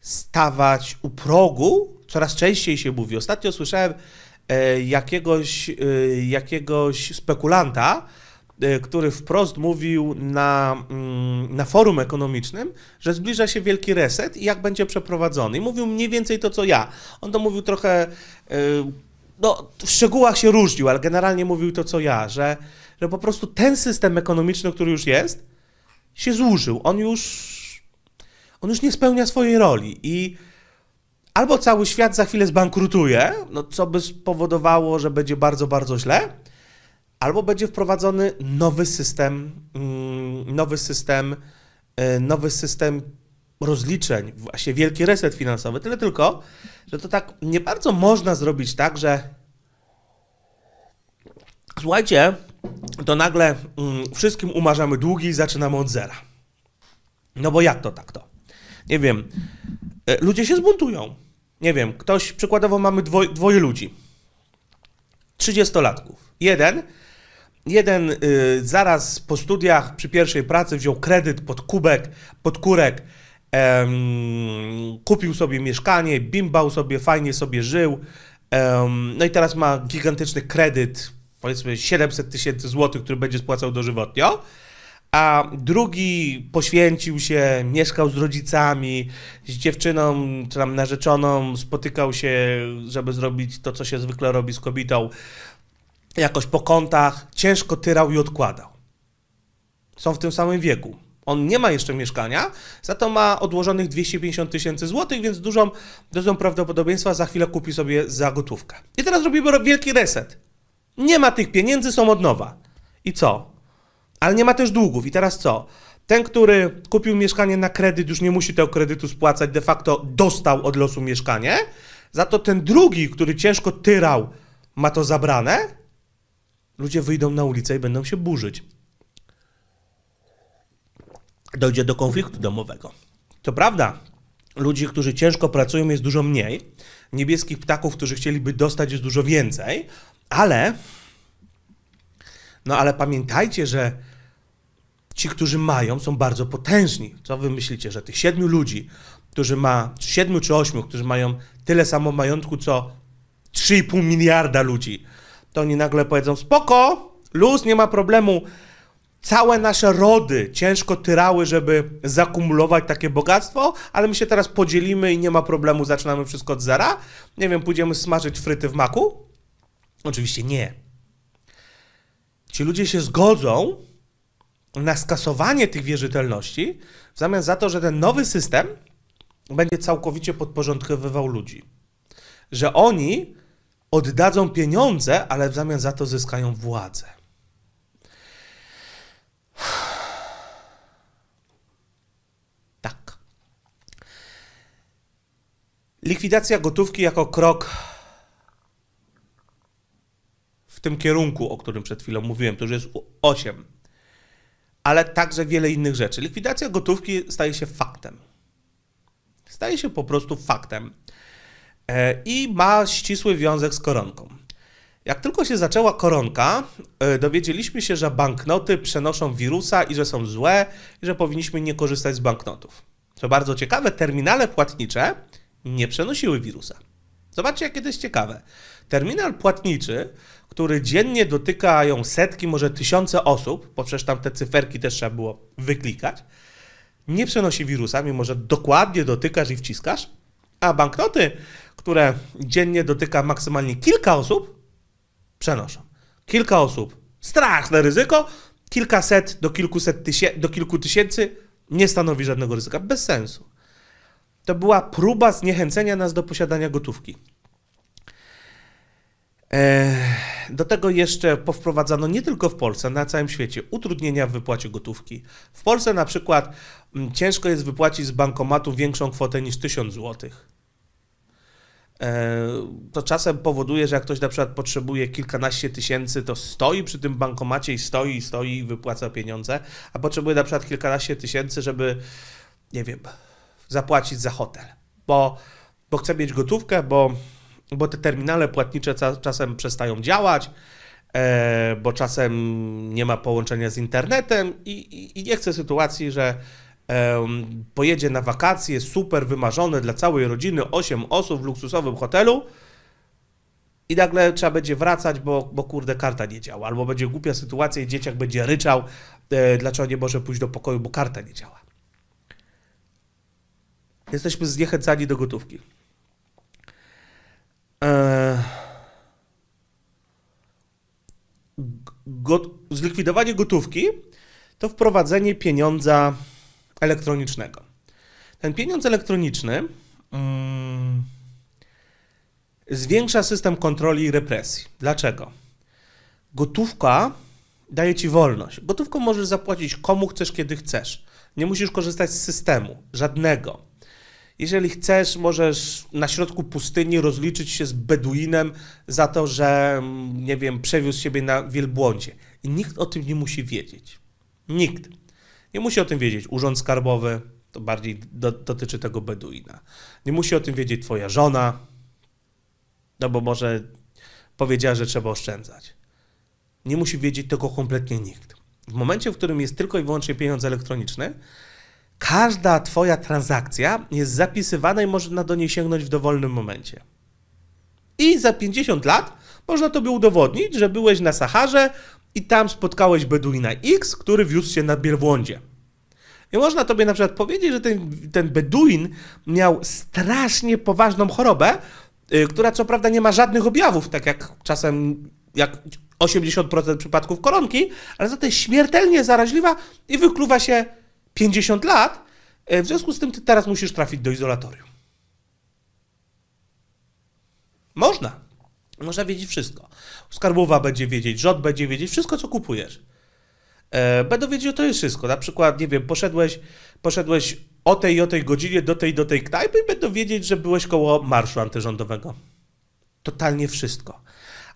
stawać u progu. Coraz częściej się mówi. Ostatnio słyszałem e, jakiegoś, e, jakiegoś spekulanta, e, który wprost mówił na, mm, na forum ekonomicznym, że zbliża się wielki reset i jak będzie przeprowadzony. I mówił mniej więcej to, co ja. On to mówił trochę, no, w szczegółach się różnił, ale generalnie mówił to, co ja, że, że po prostu ten system ekonomiczny, który już jest, się zużył. On już on już nie spełnia swojej roli i albo cały świat za chwilę zbankrutuje, no co by spowodowało, że będzie bardzo, bardzo źle, albo będzie wprowadzony nowy system, mm, nowy system, e, nowy system rozliczeń, właśnie wielki reset finansowy. Tyle tylko, że to tak nie bardzo można zrobić tak, że słuchajcie, to nagle mm, wszystkim umarzamy długi i zaczynamy od zera. No bo jak to tak to? nie wiem, e, ludzie się zbuntują. Nie wiem, ktoś, przykładowo mamy dwoj, dwoje ludzi, 30-latków. Jeden, jeden y, zaraz po studiach, przy pierwszej pracy wziął kredyt pod kubek, pod kurek, em, kupił sobie mieszkanie, bimbał sobie, fajnie sobie żył, em, no i teraz ma gigantyczny kredyt, powiedzmy 700 tysięcy złotych, który będzie spłacał dożywotnio a drugi poświęcił się, mieszkał z rodzicami, z dziewczyną, czy tam narzeczoną, spotykał się, żeby zrobić to, co się zwykle robi z kobietą, jakoś po kątach, ciężko tyrał i odkładał. Są w tym samym wieku. On nie ma jeszcze mieszkania, za to ma odłożonych 250 tysięcy złotych, więc dużą dozą prawdopodobieństwa za chwilę kupi sobie za gotówkę. I teraz robimy wielki reset. Nie ma tych pieniędzy, są od nowa. I co? ale nie ma też długów. I teraz co? Ten, który kupił mieszkanie na kredyt, już nie musi tego kredytu spłacać, de facto dostał od losu mieszkanie. Za to ten drugi, który ciężko tyrał, ma to zabrane. Ludzie wyjdą na ulicę i będą się burzyć. Dojdzie do konfliktu domowego. To prawda, ludzi, którzy ciężko pracują, jest dużo mniej. Niebieskich ptaków, którzy chcieliby dostać, jest dużo więcej, ale. No ale pamiętajcie, że ci, którzy mają, są bardzo potężni. Co wy myślicie, że tych siedmiu ludzi, którzy ma, czy siedmiu czy ośmiu, którzy mają tyle samo majątku, co 3,5 miliarda ludzi, to oni nagle powiedzą, spoko, luz, nie ma problemu. Całe nasze rody ciężko tyrały, żeby zakumulować takie bogactwo, ale my się teraz podzielimy i nie ma problemu, zaczynamy wszystko od zera. Nie wiem, pójdziemy smażyć fryty w maku? Oczywiście nie. Ci ludzie się zgodzą, na skasowanie tych wierzytelności, w zamian za to, że ten nowy system będzie całkowicie podporządkowywał ludzi. Że oni oddadzą pieniądze, ale w zamian za to zyskają władzę. Tak. Likwidacja gotówki jako krok w tym kierunku, o którym przed chwilą mówiłem, to już jest 8 ale także wiele innych rzeczy. Likwidacja gotówki staje się faktem. Staje się po prostu faktem e, i ma ścisły wiązek z koronką. Jak tylko się zaczęła koronka, e, dowiedzieliśmy się, że banknoty przenoszą wirusa i że są złe i że powinniśmy nie korzystać z banknotów. Co bardzo ciekawe, terminale płatnicze nie przenosiły wirusa. Zobaczcie, jakie to jest ciekawe. Terminal płatniczy który dziennie dotykają setki, może tysiące osób, bo przecież tam te cyferki też trzeba było wyklikać, nie przenosi wirusa, mimo że dokładnie dotykasz i wciskasz, a banknoty, które dziennie dotyka maksymalnie kilka osób, przenoszą. Kilka osób, straszne ryzyko, kilkaset do kilkuset tysię do kilku tysięcy nie stanowi żadnego ryzyka, bez sensu. To była próba zniechęcenia nas do posiadania gotówki. E, do tego jeszcze powprowadzano nie tylko w Polsce, na całym świecie utrudnienia w wypłacie gotówki. W Polsce na przykład mm, ciężko jest wypłacić z bankomatu większą kwotę niż 1000 zł. E, to czasem powoduje, że jak ktoś na przykład potrzebuje kilkanaście tysięcy, to stoi przy tym bankomacie i stoi, i stoi i wypłaca pieniądze, a potrzebuje na przykład kilkanaście tysięcy, żeby, nie wiem, zapłacić za hotel, bo, bo chce mieć gotówkę, bo bo te terminale płatnicze czasem przestają działać, e, bo czasem nie ma połączenia z internetem i, i, i nie chcę sytuacji, że pojedzie na wakacje super wymarzone dla całej rodziny, 8 osób w luksusowym hotelu i nagle trzeba będzie wracać, bo, bo kurde karta nie działa, albo będzie głupia sytuacja i dzieciak będzie ryczał, e, dlaczego nie może pójść do pokoju, bo karta nie działa. Jesteśmy zniechęcani do gotówki. E, Got, zlikwidowanie gotówki to wprowadzenie pieniądza elektronicznego. Ten pieniądz elektroniczny mm, zwiększa system kontroli i represji. Dlaczego? Gotówka daje ci wolność. Gotówką możesz zapłacić komu chcesz, kiedy chcesz. Nie musisz korzystać z systemu, żadnego. Jeżeli chcesz, możesz na środku pustyni rozliczyć się z Beduinem za to, że, mm, nie wiem, przewiózł siebie na wielbłądzie. I nikt o tym nie musi wiedzieć. Nikt. Nie musi o tym wiedzieć urząd skarbowy, to bardziej do, dotyczy tego Beduina. Nie musi o tym wiedzieć twoja żona, no bo może powiedziała, że trzeba oszczędzać. Nie musi wiedzieć tego kompletnie nikt. W momencie, w którym jest tylko i wyłącznie pieniądz elektroniczny, każda Twoja transakcja jest zapisywana i można do niej sięgnąć w dowolnym momencie. I za 50 lat można by udowodnić, że byłeś na Saharze i tam spotkałeś Beduina X, który wiózł się na wielbłądzie. I można tobie na przykład powiedzieć, że ten, ten Beduin miał strasznie poważną chorobę, yy, która co prawda nie ma żadnych objawów, tak jak czasem jak 80% przypadków koronki, ale za to jest śmiertelnie zaraźliwa i wykluwa się 50 lat, e, w związku z tym ty teraz musisz trafić do izolatorium. Można. Można wiedzieć wszystko. Skarbowa będzie wiedzieć, rząd będzie wiedzieć wszystko, co kupujesz. E, będą wiedzieć, to jest wszystko. Na przykład, nie wiem, poszedłeś, poszedłeś o tej i o tej godzinie do tej do tej knajpy i będą wiedzieć, że byłeś koło marszu antyrządowego. Totalnie wszystko.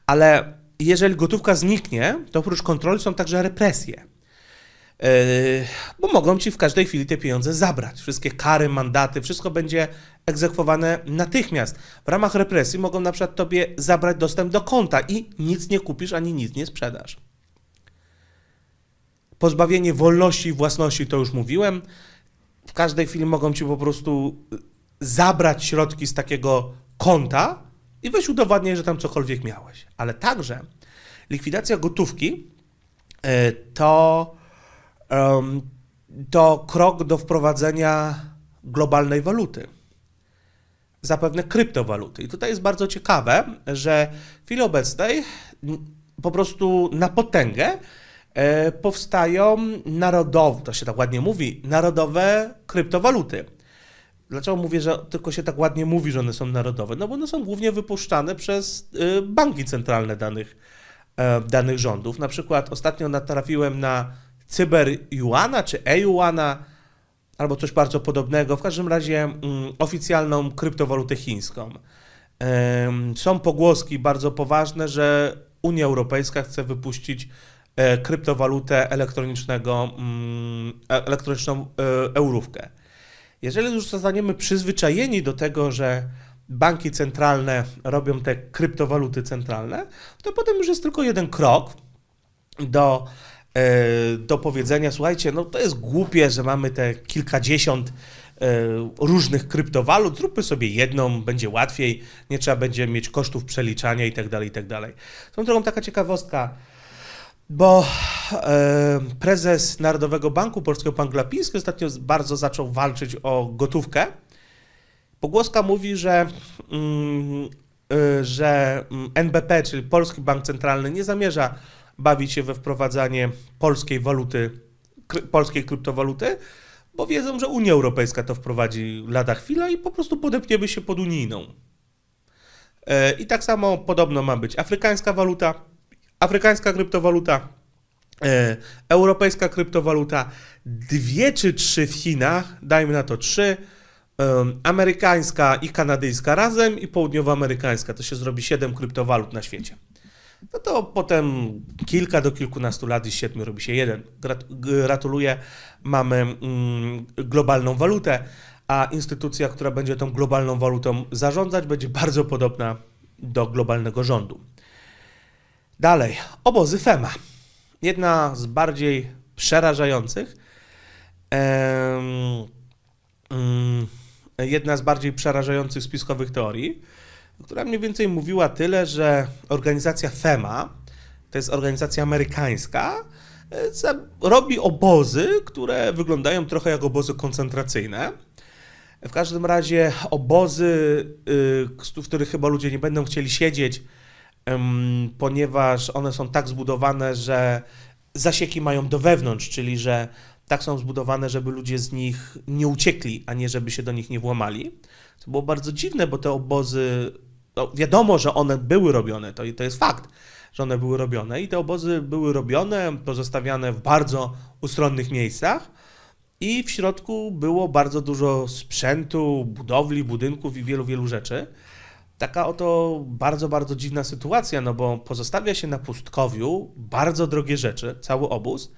Ale jeżeli gotówka zniknie, to oprócz kontroli są także represje. E, bo mogą ci w każdej chwili te pieniądze zabrać. Wszystkie kary, mandaty, wszystko będzie egzekwowane natychmiast. W ramach represji mogą na przykład tobie zabrać dostęp do konta i nic nie kupisz ani nic nie sprzedasz. Pozbawienie wolności i własności, to już mówiłem. W każdej chwili mogą ci po prostu zabrać środki z takiego konta i weź udowadniaj, że tam cokolwiek miałeś. Ale także likwidacja gotówki e, to to krok do wprowadzenia globalnej waluty. Zapewne kryptowaluty. I tutaj jest bardzo ciekawe, że w chwili obecnej po prostu na potęgę e, powstają narodowe, to się tak ładnie mówi, narodowe kryptowaluty. Dlaczego mówię, że tylko się tak ładnie mówi, że one są narodowe? No bo one są głównie wypuszczane przez y, banki centralne danych, e, danych rządów. Na przykład ostatnio natrafiłem na CyberJuana czy EJuana, albo coś bardzo podobnego, w każdym razie mm, oficjalną kryptowalutę chińską. Ym, są pogłoski bardzo poważne, że Unia Europejska chce wypuścić e, kryptowalutę elektronicznego, mm, e, elektroniczną e, eurówkę. Jeżeli już zostaniemy przyzwyczajeni do tego, że banki centralne robią te kryptowaluty centralne, to potem już jest tylko jeden krok do E, do powiedzenia, słuchajcie, no to jest głupie, że mamy te kilkadziesiąt e, różnych kryptowalut, zróbmy sobie jedną, będzie łatwiej, nie trzeba będzie mieć kosztów przeliczania itd., tak itd. Tak Są drogą taka ciekawostka, bo e, prezes Narodowego Banku Polskiego, pan Glapiński, ostatnio bardzo zaczął walczyć o gotówkę. Pogłoska mówi, że, mm, y, że mm, NBP, czyli Polski Bank Centralny, nie zamierza bawić się we wprowadzanie polskiej waluty, polskiej kryptowaluty, bo wiedzą, że Unia Europejska to wprowadzi lada chwila i po prostu podepniemy się pod unijną. E, I tak samo podobno ma być afrykańska waluta, afrykańska kryptowaluta, e, europejska kryptowaluta, dwie czy trzy w Chinach, dajmy na to trzy, amerykańska i kanadyjska razem i południowoamerykańska. To się zrobi siedem kryptowalut na świecie no to potem kilka do kilkunastu lat i z siedmiu robi się jeden. Gratuluję, mamy mm, globalną walutę, a instytucja, która będzie tą globalną walutą zarządzać, będzie bardzo podobna do globalnego rządu. Dalej, obozy FEMA. Jedna z bardziej przerażających, mm, jedna z bardziej przerażających spiskowych teorii która mniej więcej mówiła tyle, że organizacja FEMA, to jest organizacja amerykańska, e, robi obozy, które wyglądają trochę jak obozy koncentracyjne. W każdym razie obozy, w y, których chyba ludzie nie będą chcieli siedzieć, ponieważ one są tak zbudowane, że zasieki mają do wewnątrz, czyli że tak są zbudowane, żeby ludzie z nich nie uciekli, a nie żeby się do nich nie włamali. To było bardzo dziwne, bo te obozy no wiadomo, że one były robione, to, to jest fakt, że one były robione i te obozy były robione, pozostawiane w bardzo ustronnych miejscach i w środku było bardzo dużo sprzętu, budowli, budynków i wielu, wielu rzeczy. Taka oto bardzo, bardzo dziwna sytuacja, no bo pozostawia się na pustkowiu bardzo drogie rzeczy, cały obóz,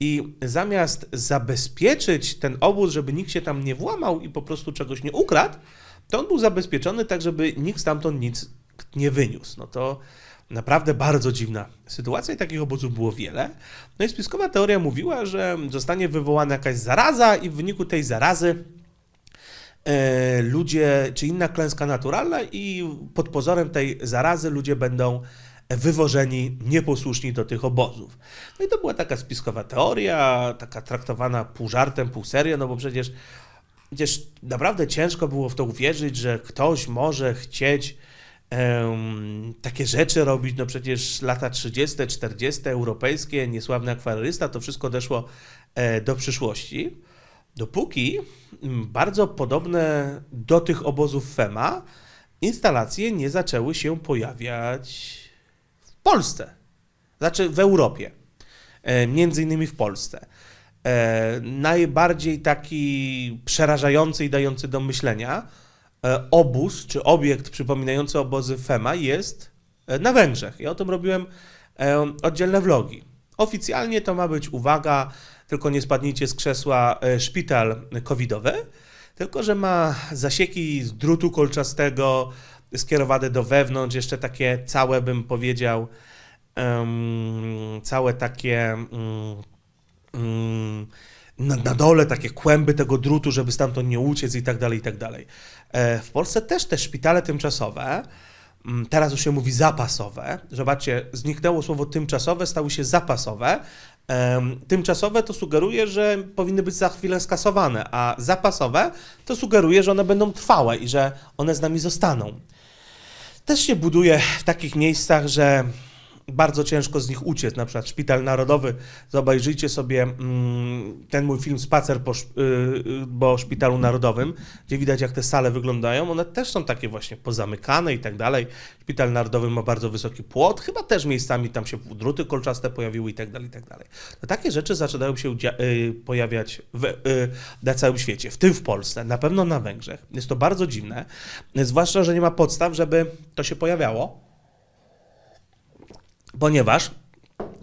i zamiast zabezpieczyć ten obóz, żeby nikt się tam nie włamał i po prostu czegoś nie ukradł, to on był zabezpieczony tak, żeby nikt stamtąd nic nie wyniósł. No to naprawdę bardzo dziwna sytuacja i takich obozów było wiele. No i spiskowa teoria mówiła, że zostanie wywołana jakaś zaraza i w wyniku tej zarazy e, ludzie, czy inna klęska naturalna i pod pozorem tej zarazy ludzie będą wywożeni nieposłuszni do tych obozów. No i to była taka spiskowa teoria, taka traktowana pół żartem, pół serio, no bo przecież Przecież naprawdę ciężko było w to uwierzyć, że ktoś może chcieć um, takie rzeczy robić. No przecież lata 30., 40., europejskie, niesławny akwarysta, to wszystko doszło e, do przyszłości. Dopóki mm, bardzo podobne do tych obozów FEMA instalacje nie zaczęły się pojawiać w Polsce, znaczy w Europie, e, między innymi w Polsce. E, najbardziej taki przerażający i dający do myślenia e, obóz, czy obiekt przypominający obozy FEMA jest e, na Węgrzech. Ja o tym robiłem oddzielne vlogi. Oficjalnie to ma być, uwaga, tylko nie spadnijcie z krzesła, szpital covidowy, tylko że ma zasieki z drutu kolczastego, skierowane do wewnątrz, jeszcze takie całe, bym powiedział, um, całe takie um, Mm, na, na, dole takie kłęby tego drutu, żeby stamtąd nie uciec i tak dalej, i tak dalej. E, w Polsce też te szpitale tymczasowe, mm, teraz już się mówi zapasowe, zobaczcie, zniknęło słowo tymczasowe, stały się zapasowe. Tymczasowe to sugeruje, że powinny być za chwilę skasowane, a zapasowe to sugeruje, że one będą trwałe i że one z nami zostaną. Też się buduje w takich miejscach, że bardzo ciężko z nich uciec, na przykład Szpital Narodowy. Zobaczycie sobie mm, ten mój film Spacer po, y, y, po Szpitalu Narodowym, gdzie widać jak te sale wyglądają. One też są takie właśnie pozamykane i tak dalej. Szpital Narodowy ma bardzo wysoki płot, chyba też miejscami tam się druty kolczaste pojawiły i tak dalej, i tak dalej. To no takie rzeczy zaczynają się y, pojawiać w, na całym świecie, w tym w Polsce, na pewno na Węgrzech. Jest to bardzo dziwne, zwłaszcza, że nie ma podstaw, żeby to się pojawiało ponieważ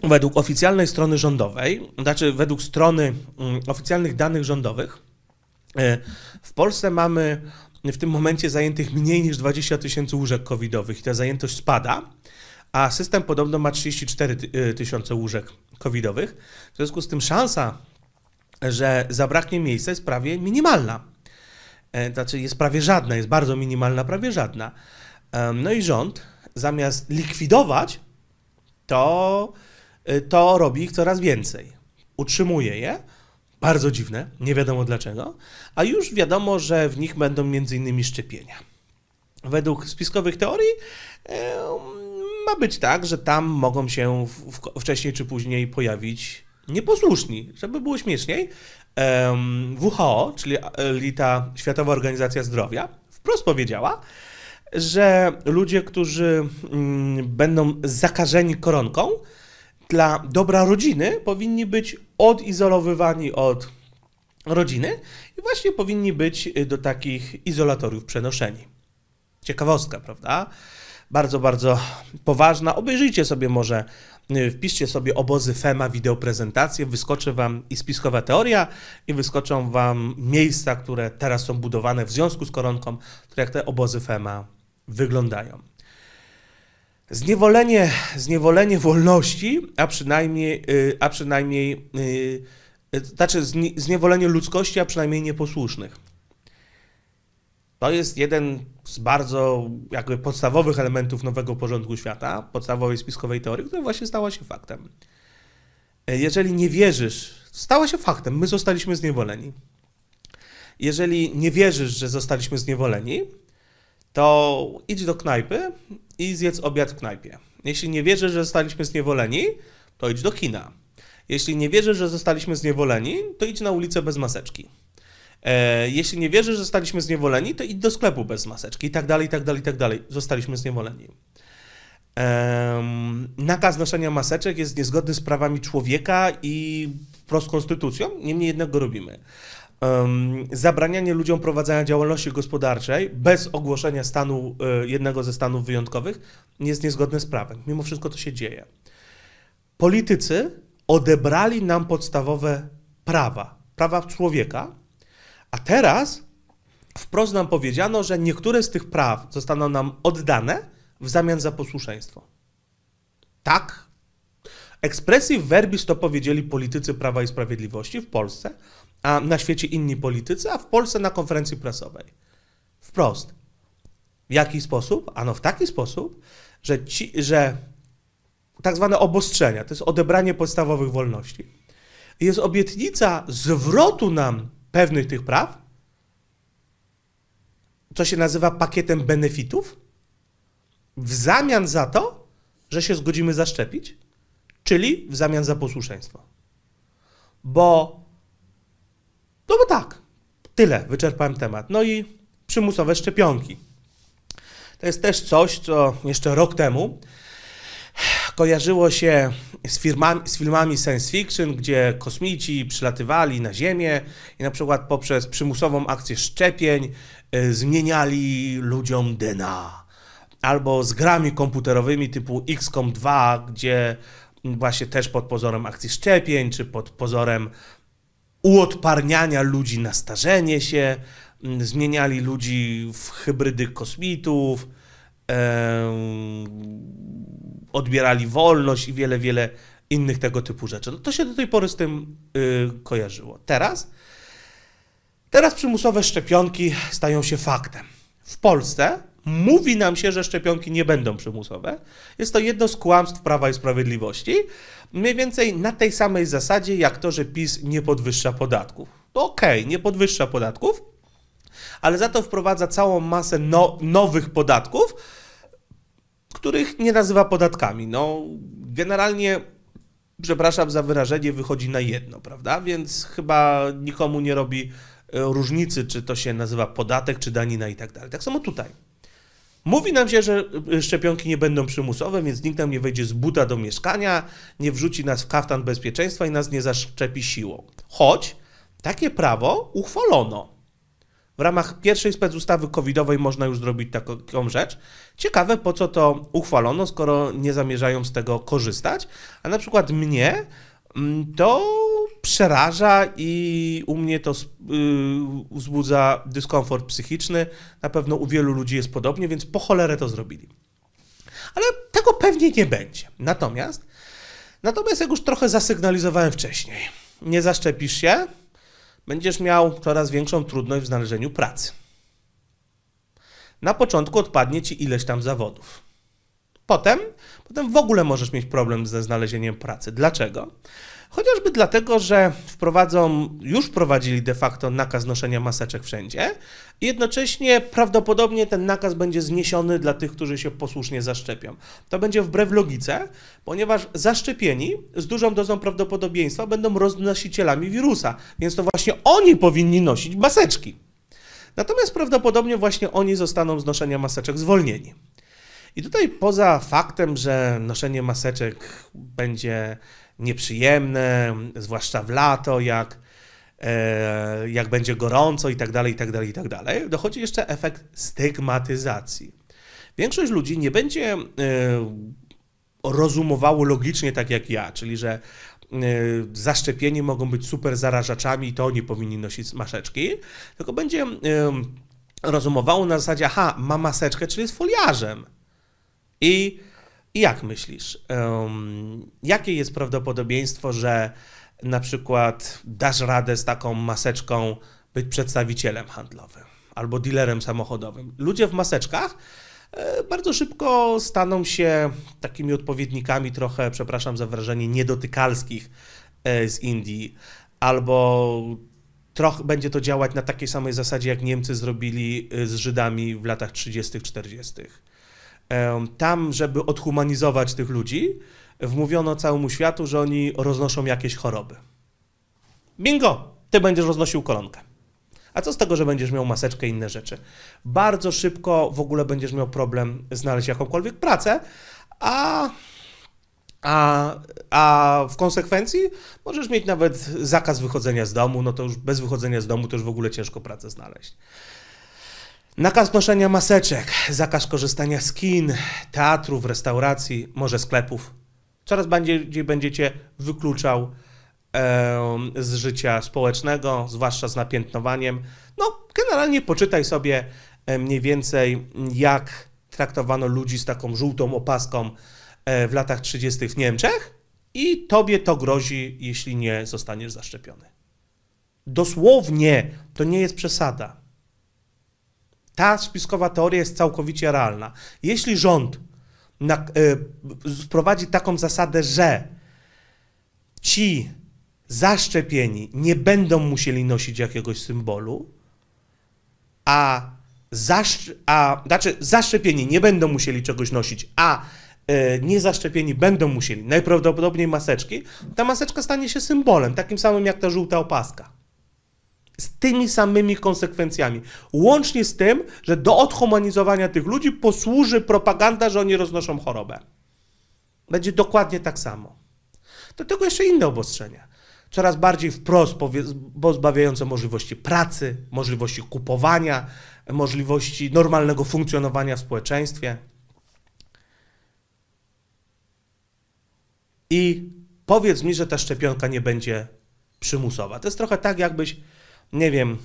według oficjalnej strony rządowej, znaczy według strony mm, oficjalnych danych rządowych, e, w Polsce mamy w tym momencie zajętych mniej niż 20 tysięcy łóżek covidowych i ta zajętość spada, a system podobno ma 34 e, tysiące łóżek covidowych. W związku z tym szansa, że zabraknie miejsca jest prawie minimalna. E, znaczy jest prawie żadna, jest bardzo minimalna, prawie żadna. No i rząd zamiast likwidować to, y, to robi ich coraz więcej. Utrzymuje je, bardzo dziwne, nie wiadomo dlaczego, a już wiadomo, że w nich będą m.in. szczepienia. Według spiskowych teorii y, ma być tak, że tam mogą się wcześniej czy później pojawić nieposłuszni, żeby było śmieszniej. WHO, czyli Światowa Organizacja Zdrowia, wprost powiedziała, że ludzie, którzy mm, będą zakażeni koronką, dla dobra rodziny powinni być odizolowywani od rodziny i właśnie powinni być y, do takich izolatoriów przenoszeni. Ciekawostka, prawda? Bardzo, bardzo poważna. Obejrzyjcie sobie może, y, wpiszcie sobie obozy FEMA wideoprezentację, wyskoczy wam i spiskowa teoria i wyskoczą wam miejsca, które teraz są budowane w związku z koronką, które tak jak te obozy FEMA wyglądają. Zniewolenie, zniewolenie wolności, a przynajmniej, y, a przynajmniej y, y, znaczy zniewolenie ludzkości, a przynajmniej nieposłusznych. To jest jeden z bardzo jakby podstawowych elementów nowego porządku świata, podstawowej spiskowej teorii, która właśnie stała się faktem. Jeżeli nie wierzysz, stała się faktem, my zostaliśmy zniewoleni. Jeżeli nie wierzysz, że zostaliśmy zniewoleni, to idź do knajpy i zjedz obiad w knajpie. Jeśli nie wierzysz, że zostaliśmy zniewoleni, to idź do kina. Jeśli nie wierzysz, że zostaliśmy zniewoleni, to idź na ulicę bez maseczki. E, jeśli nie wierzysz, że zostaliśmy zniewoleni, to idź do sklepu bez maseczki i tak dalej, i tak dalej, i tak dalej. Zostaliśmy zniewoleni. nakaz noszenia maseczek jest niezgodny z prawami człowieka i wprost konstytucją, niemniej jednak go robimy um, zabranianie ludziom prowadzenia działalności gospodarczej bez ogłoszenia stanu, e, jednego ze stanów wyjątkowych jest niezgodne z prawem. Mimo wszystko to się dzieje. Politycy odebrali nam podstawowe prawa, prawa człowieka, a teraz wprost nam powiedziano, że niektóre z tych praw zostaną nam oddane w zamian za posłuszeństwo. Tak? Ekspresji verbis to powiedzieli politycy Prawa i Sprawiedliwości w Polsce, a na świecie inni politycy, a w Polsce na konferencji prasowej. Wprost. W jaki sposób? Ano w taki sposób, że, ci, że tak zwane obostrzenia, to jest odebranie podstawowych wolności, jest obietnica zwrotu nam pewnych tych praw, co się nazywa pakietem benefitów, w zamian za to, że się zgodzimy zaszczepić, czyli w zamian za posłuszeństwo. Bo no bo tak, tyle, wyczerpałem temat. No i przymusowe szczepionki. To jest też coś, co jeszcze rok temu kojarzyło się z, firmami, z filmami science fiction, gdzie kosmici przylatywali na Ziemię i na przykład poprzez przymusową akcję szczepień y, zmieniali ludziom DNA. Albo z grami komputerowymi typu XCOM 2, gdzie właśnie też pod pozorem akcji szczepień, czy pod pozorem uodparniania ludzi na starzenie się, mm, zmieniali ludzi w hybrydy kosmitów, odbierali wolność i wiele, wiele innych tego typu rzeczy. No to się do tej pory z tym y, kojarzyło. Teraz, teraz przymusowe szczepionki stają się faktem. W Polsce mówi nam się, że szczepionki nie będą przymusowe. Jest to jedno z kłamstw Prawa i Sprawiedliwości. Mniej więcej na tej samej zasadzie, jak to, że PiS nie podwyższa podatków. To okej, okay, nie podwyższa podatków, ale za to wprowadza całą masę no, nowych podatków, których nie nazywa podatkami. No, generalnie przepraszam za wyrażenie, wychodzi na jedno, prawda? Więc chyba nikomu nie robi e, różnicy, czy to się nazywa podatek, czy danina i tak dalej. Tak samo tutaj. Mówi nam się, że y, szczepionki nie będą przymusowe, więc nikt nam nie wejdzie z buta do mieszkania, nie wrzuci nas w kaftan bezpieczeństwa i nas nie zaszczepi siłą. Choć takie prawo uchwalono. W ramach pierwszej specustawy covidowej można już zrobić taką rzecz. Ciekawe, po co to uchwalono, skoro nie zamierzają z tego korzystać. A na przykład mnie mm, to przeraża i u mnie to y, wzbudza dyskomfort psychiczny. Na pewno u wielu ludzi jest podobnie, więc po cholerę to zrobili. Ale tego pewnie nie będzie. Natomiast, natomiast jak już trochę zasygnalizowałem wcześniej, nie zaszczepisz się, będziesz miał coraz większą trudność w znalezieniu pracy. Na początku odpadnie ci ileś tam zawodów. Potem, potem w ogóle możesz mieć problem ze znalezieniem pracy. Dlaczego? Chociażby dlatego, że wprowadzą, już wprowadzili de facto nakaz noszenia maseczek wszędzie. Jednocześnie prawdopodobnie ten nakaz będzie zniesiony dla tych, którzy się posłusznie zaszczepią. To będzie wbrew logice, ponieważ zaszczepieni z dużą dozą prawdopodobieństwa będą roznosicielami wirusa, więc to właśnie oni powinni nosić maseczki. Natomiast prawdopodobnie właśnie oni zostaną z noszenia maseczek zwolnieni. I tutaj poza faktem, że noszenie maseczek będzie nieprzyjemne, zwłaszcza w lato, jak, e, jak będzie gorąco i tak dalej, i tak dalej, i tak dalej. Dochodzi jeszcze efekt stygmatyzacji. Większość ludzi nie będzie e, rozumowało logicznie tak jak ja, czyli że e, zaszczepieni mogą być super zarażaczami i to oni powinni nosić maseczki, tylko będzie rozumowało na zasadzie, aha, ma maseczkę, czyli jest foliarzem. I i jak myślisz, um, jakie jest prawdopodobieństwo, że na przykład dasz radę z taką maseczką być przedstawicielem handlowym albo dealerem samochodowym? Ludzie w maseczkach e, bardzo szybko staną się takimi odpowiednikami trochę, przepraszam za wrażenie, niedotykalskich e, z Indii, albo trochę będzie to działać na takiej samej zasadzie, jak Niemcy zrobili e, z Żydami w latach 30-40. Tam, żeby odhumanizować tych ludzi, wmówiono całemu światu, że oni roznoszą jakieś choroby. Bingo! Ty będziesz roznosił kolonkę. A co z tego, że będziesz miał maseczkę i inne rzeczy? Bardzo szybko w ogóle będziesz miał problem znaleźć jakąkolwiek pracę, a, a, a w konsekwencji możesz mieć nawet zakaz wychodzenia z domu, no to już bez wychodzenia z domu to już w ogóle ciężko pracę znaleźć. Nakaz noszenia maseczek, zakaz korzystania z kin, teatrów, restauracji, może sklepów. Coraz bardziej będziecie wykluczał e, z życia społecznego, zwłaszcza z napiętnowaniem. No, generalnie poczytaj sobie mniej więcej, jak traktowano ludzi z taką żółtą opaską e, w latach 30. w Niemczech, i tobie to grozi, jeśli nie zostaniesz zaszczepiony. Dosłownie to nie jest przesada. Ta spiskowa teoria jest całkowicie realna. Jeśli rząd na, y, wprowadzi taką zasadę, że ci zaszczepieni nie będą musieli nosić jakiegoś symbolu, a, zaszcz... a znaczy zaszczepieni nie będą musieli czegoś nosić, a e, niezaszczepieni będą musieli najprawdopodobniej maseczki, ta maseczka stanie się symbolem, takim samym jak ta żółta opaska z tymi samymi konsekwencjami. Łącznie z tym, że do odhumanizowania tych ludzi posłuży propaganda, że oni roznoszą chorobę. Będzie dokładnie tak samo. Do tego jeszcze inne obostrzenia. Coraz bardziej wprost pozbawiające możliwości pracy, możliwości kupowania, możliwości normalnego funkcjonowania w społeczeństwie. I powiedz mi, że ta szczepionka nie będzie przymusowa. To jest trochę tak, jakbyś nie wiem,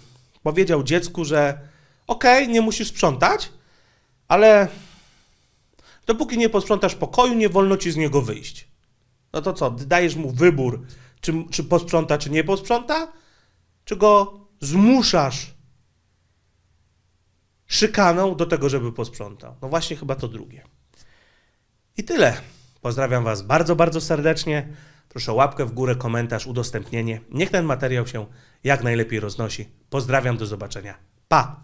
powiedział dziecku, że okej, okay, nie musisz sprzątać, ale dopóki nie posprzątasz pokoju, nie wolno ci z niego wyjść. No to co, dajesz mu wybór, czy, czy posprząta, czy nie posprząta? Czy go zmuszasz szykaną do tego, żeby posprzątał? No właśnie chyba to drugie. I tyle. Pozdrawiam Was bardzo, bardzo serdecznie. Proszę o łapkę w górę, komentarz, udostępnienie. Niech ten materiał się jak najlepiej roznosi. Pozdrawiam, do zobaczenia. Pa!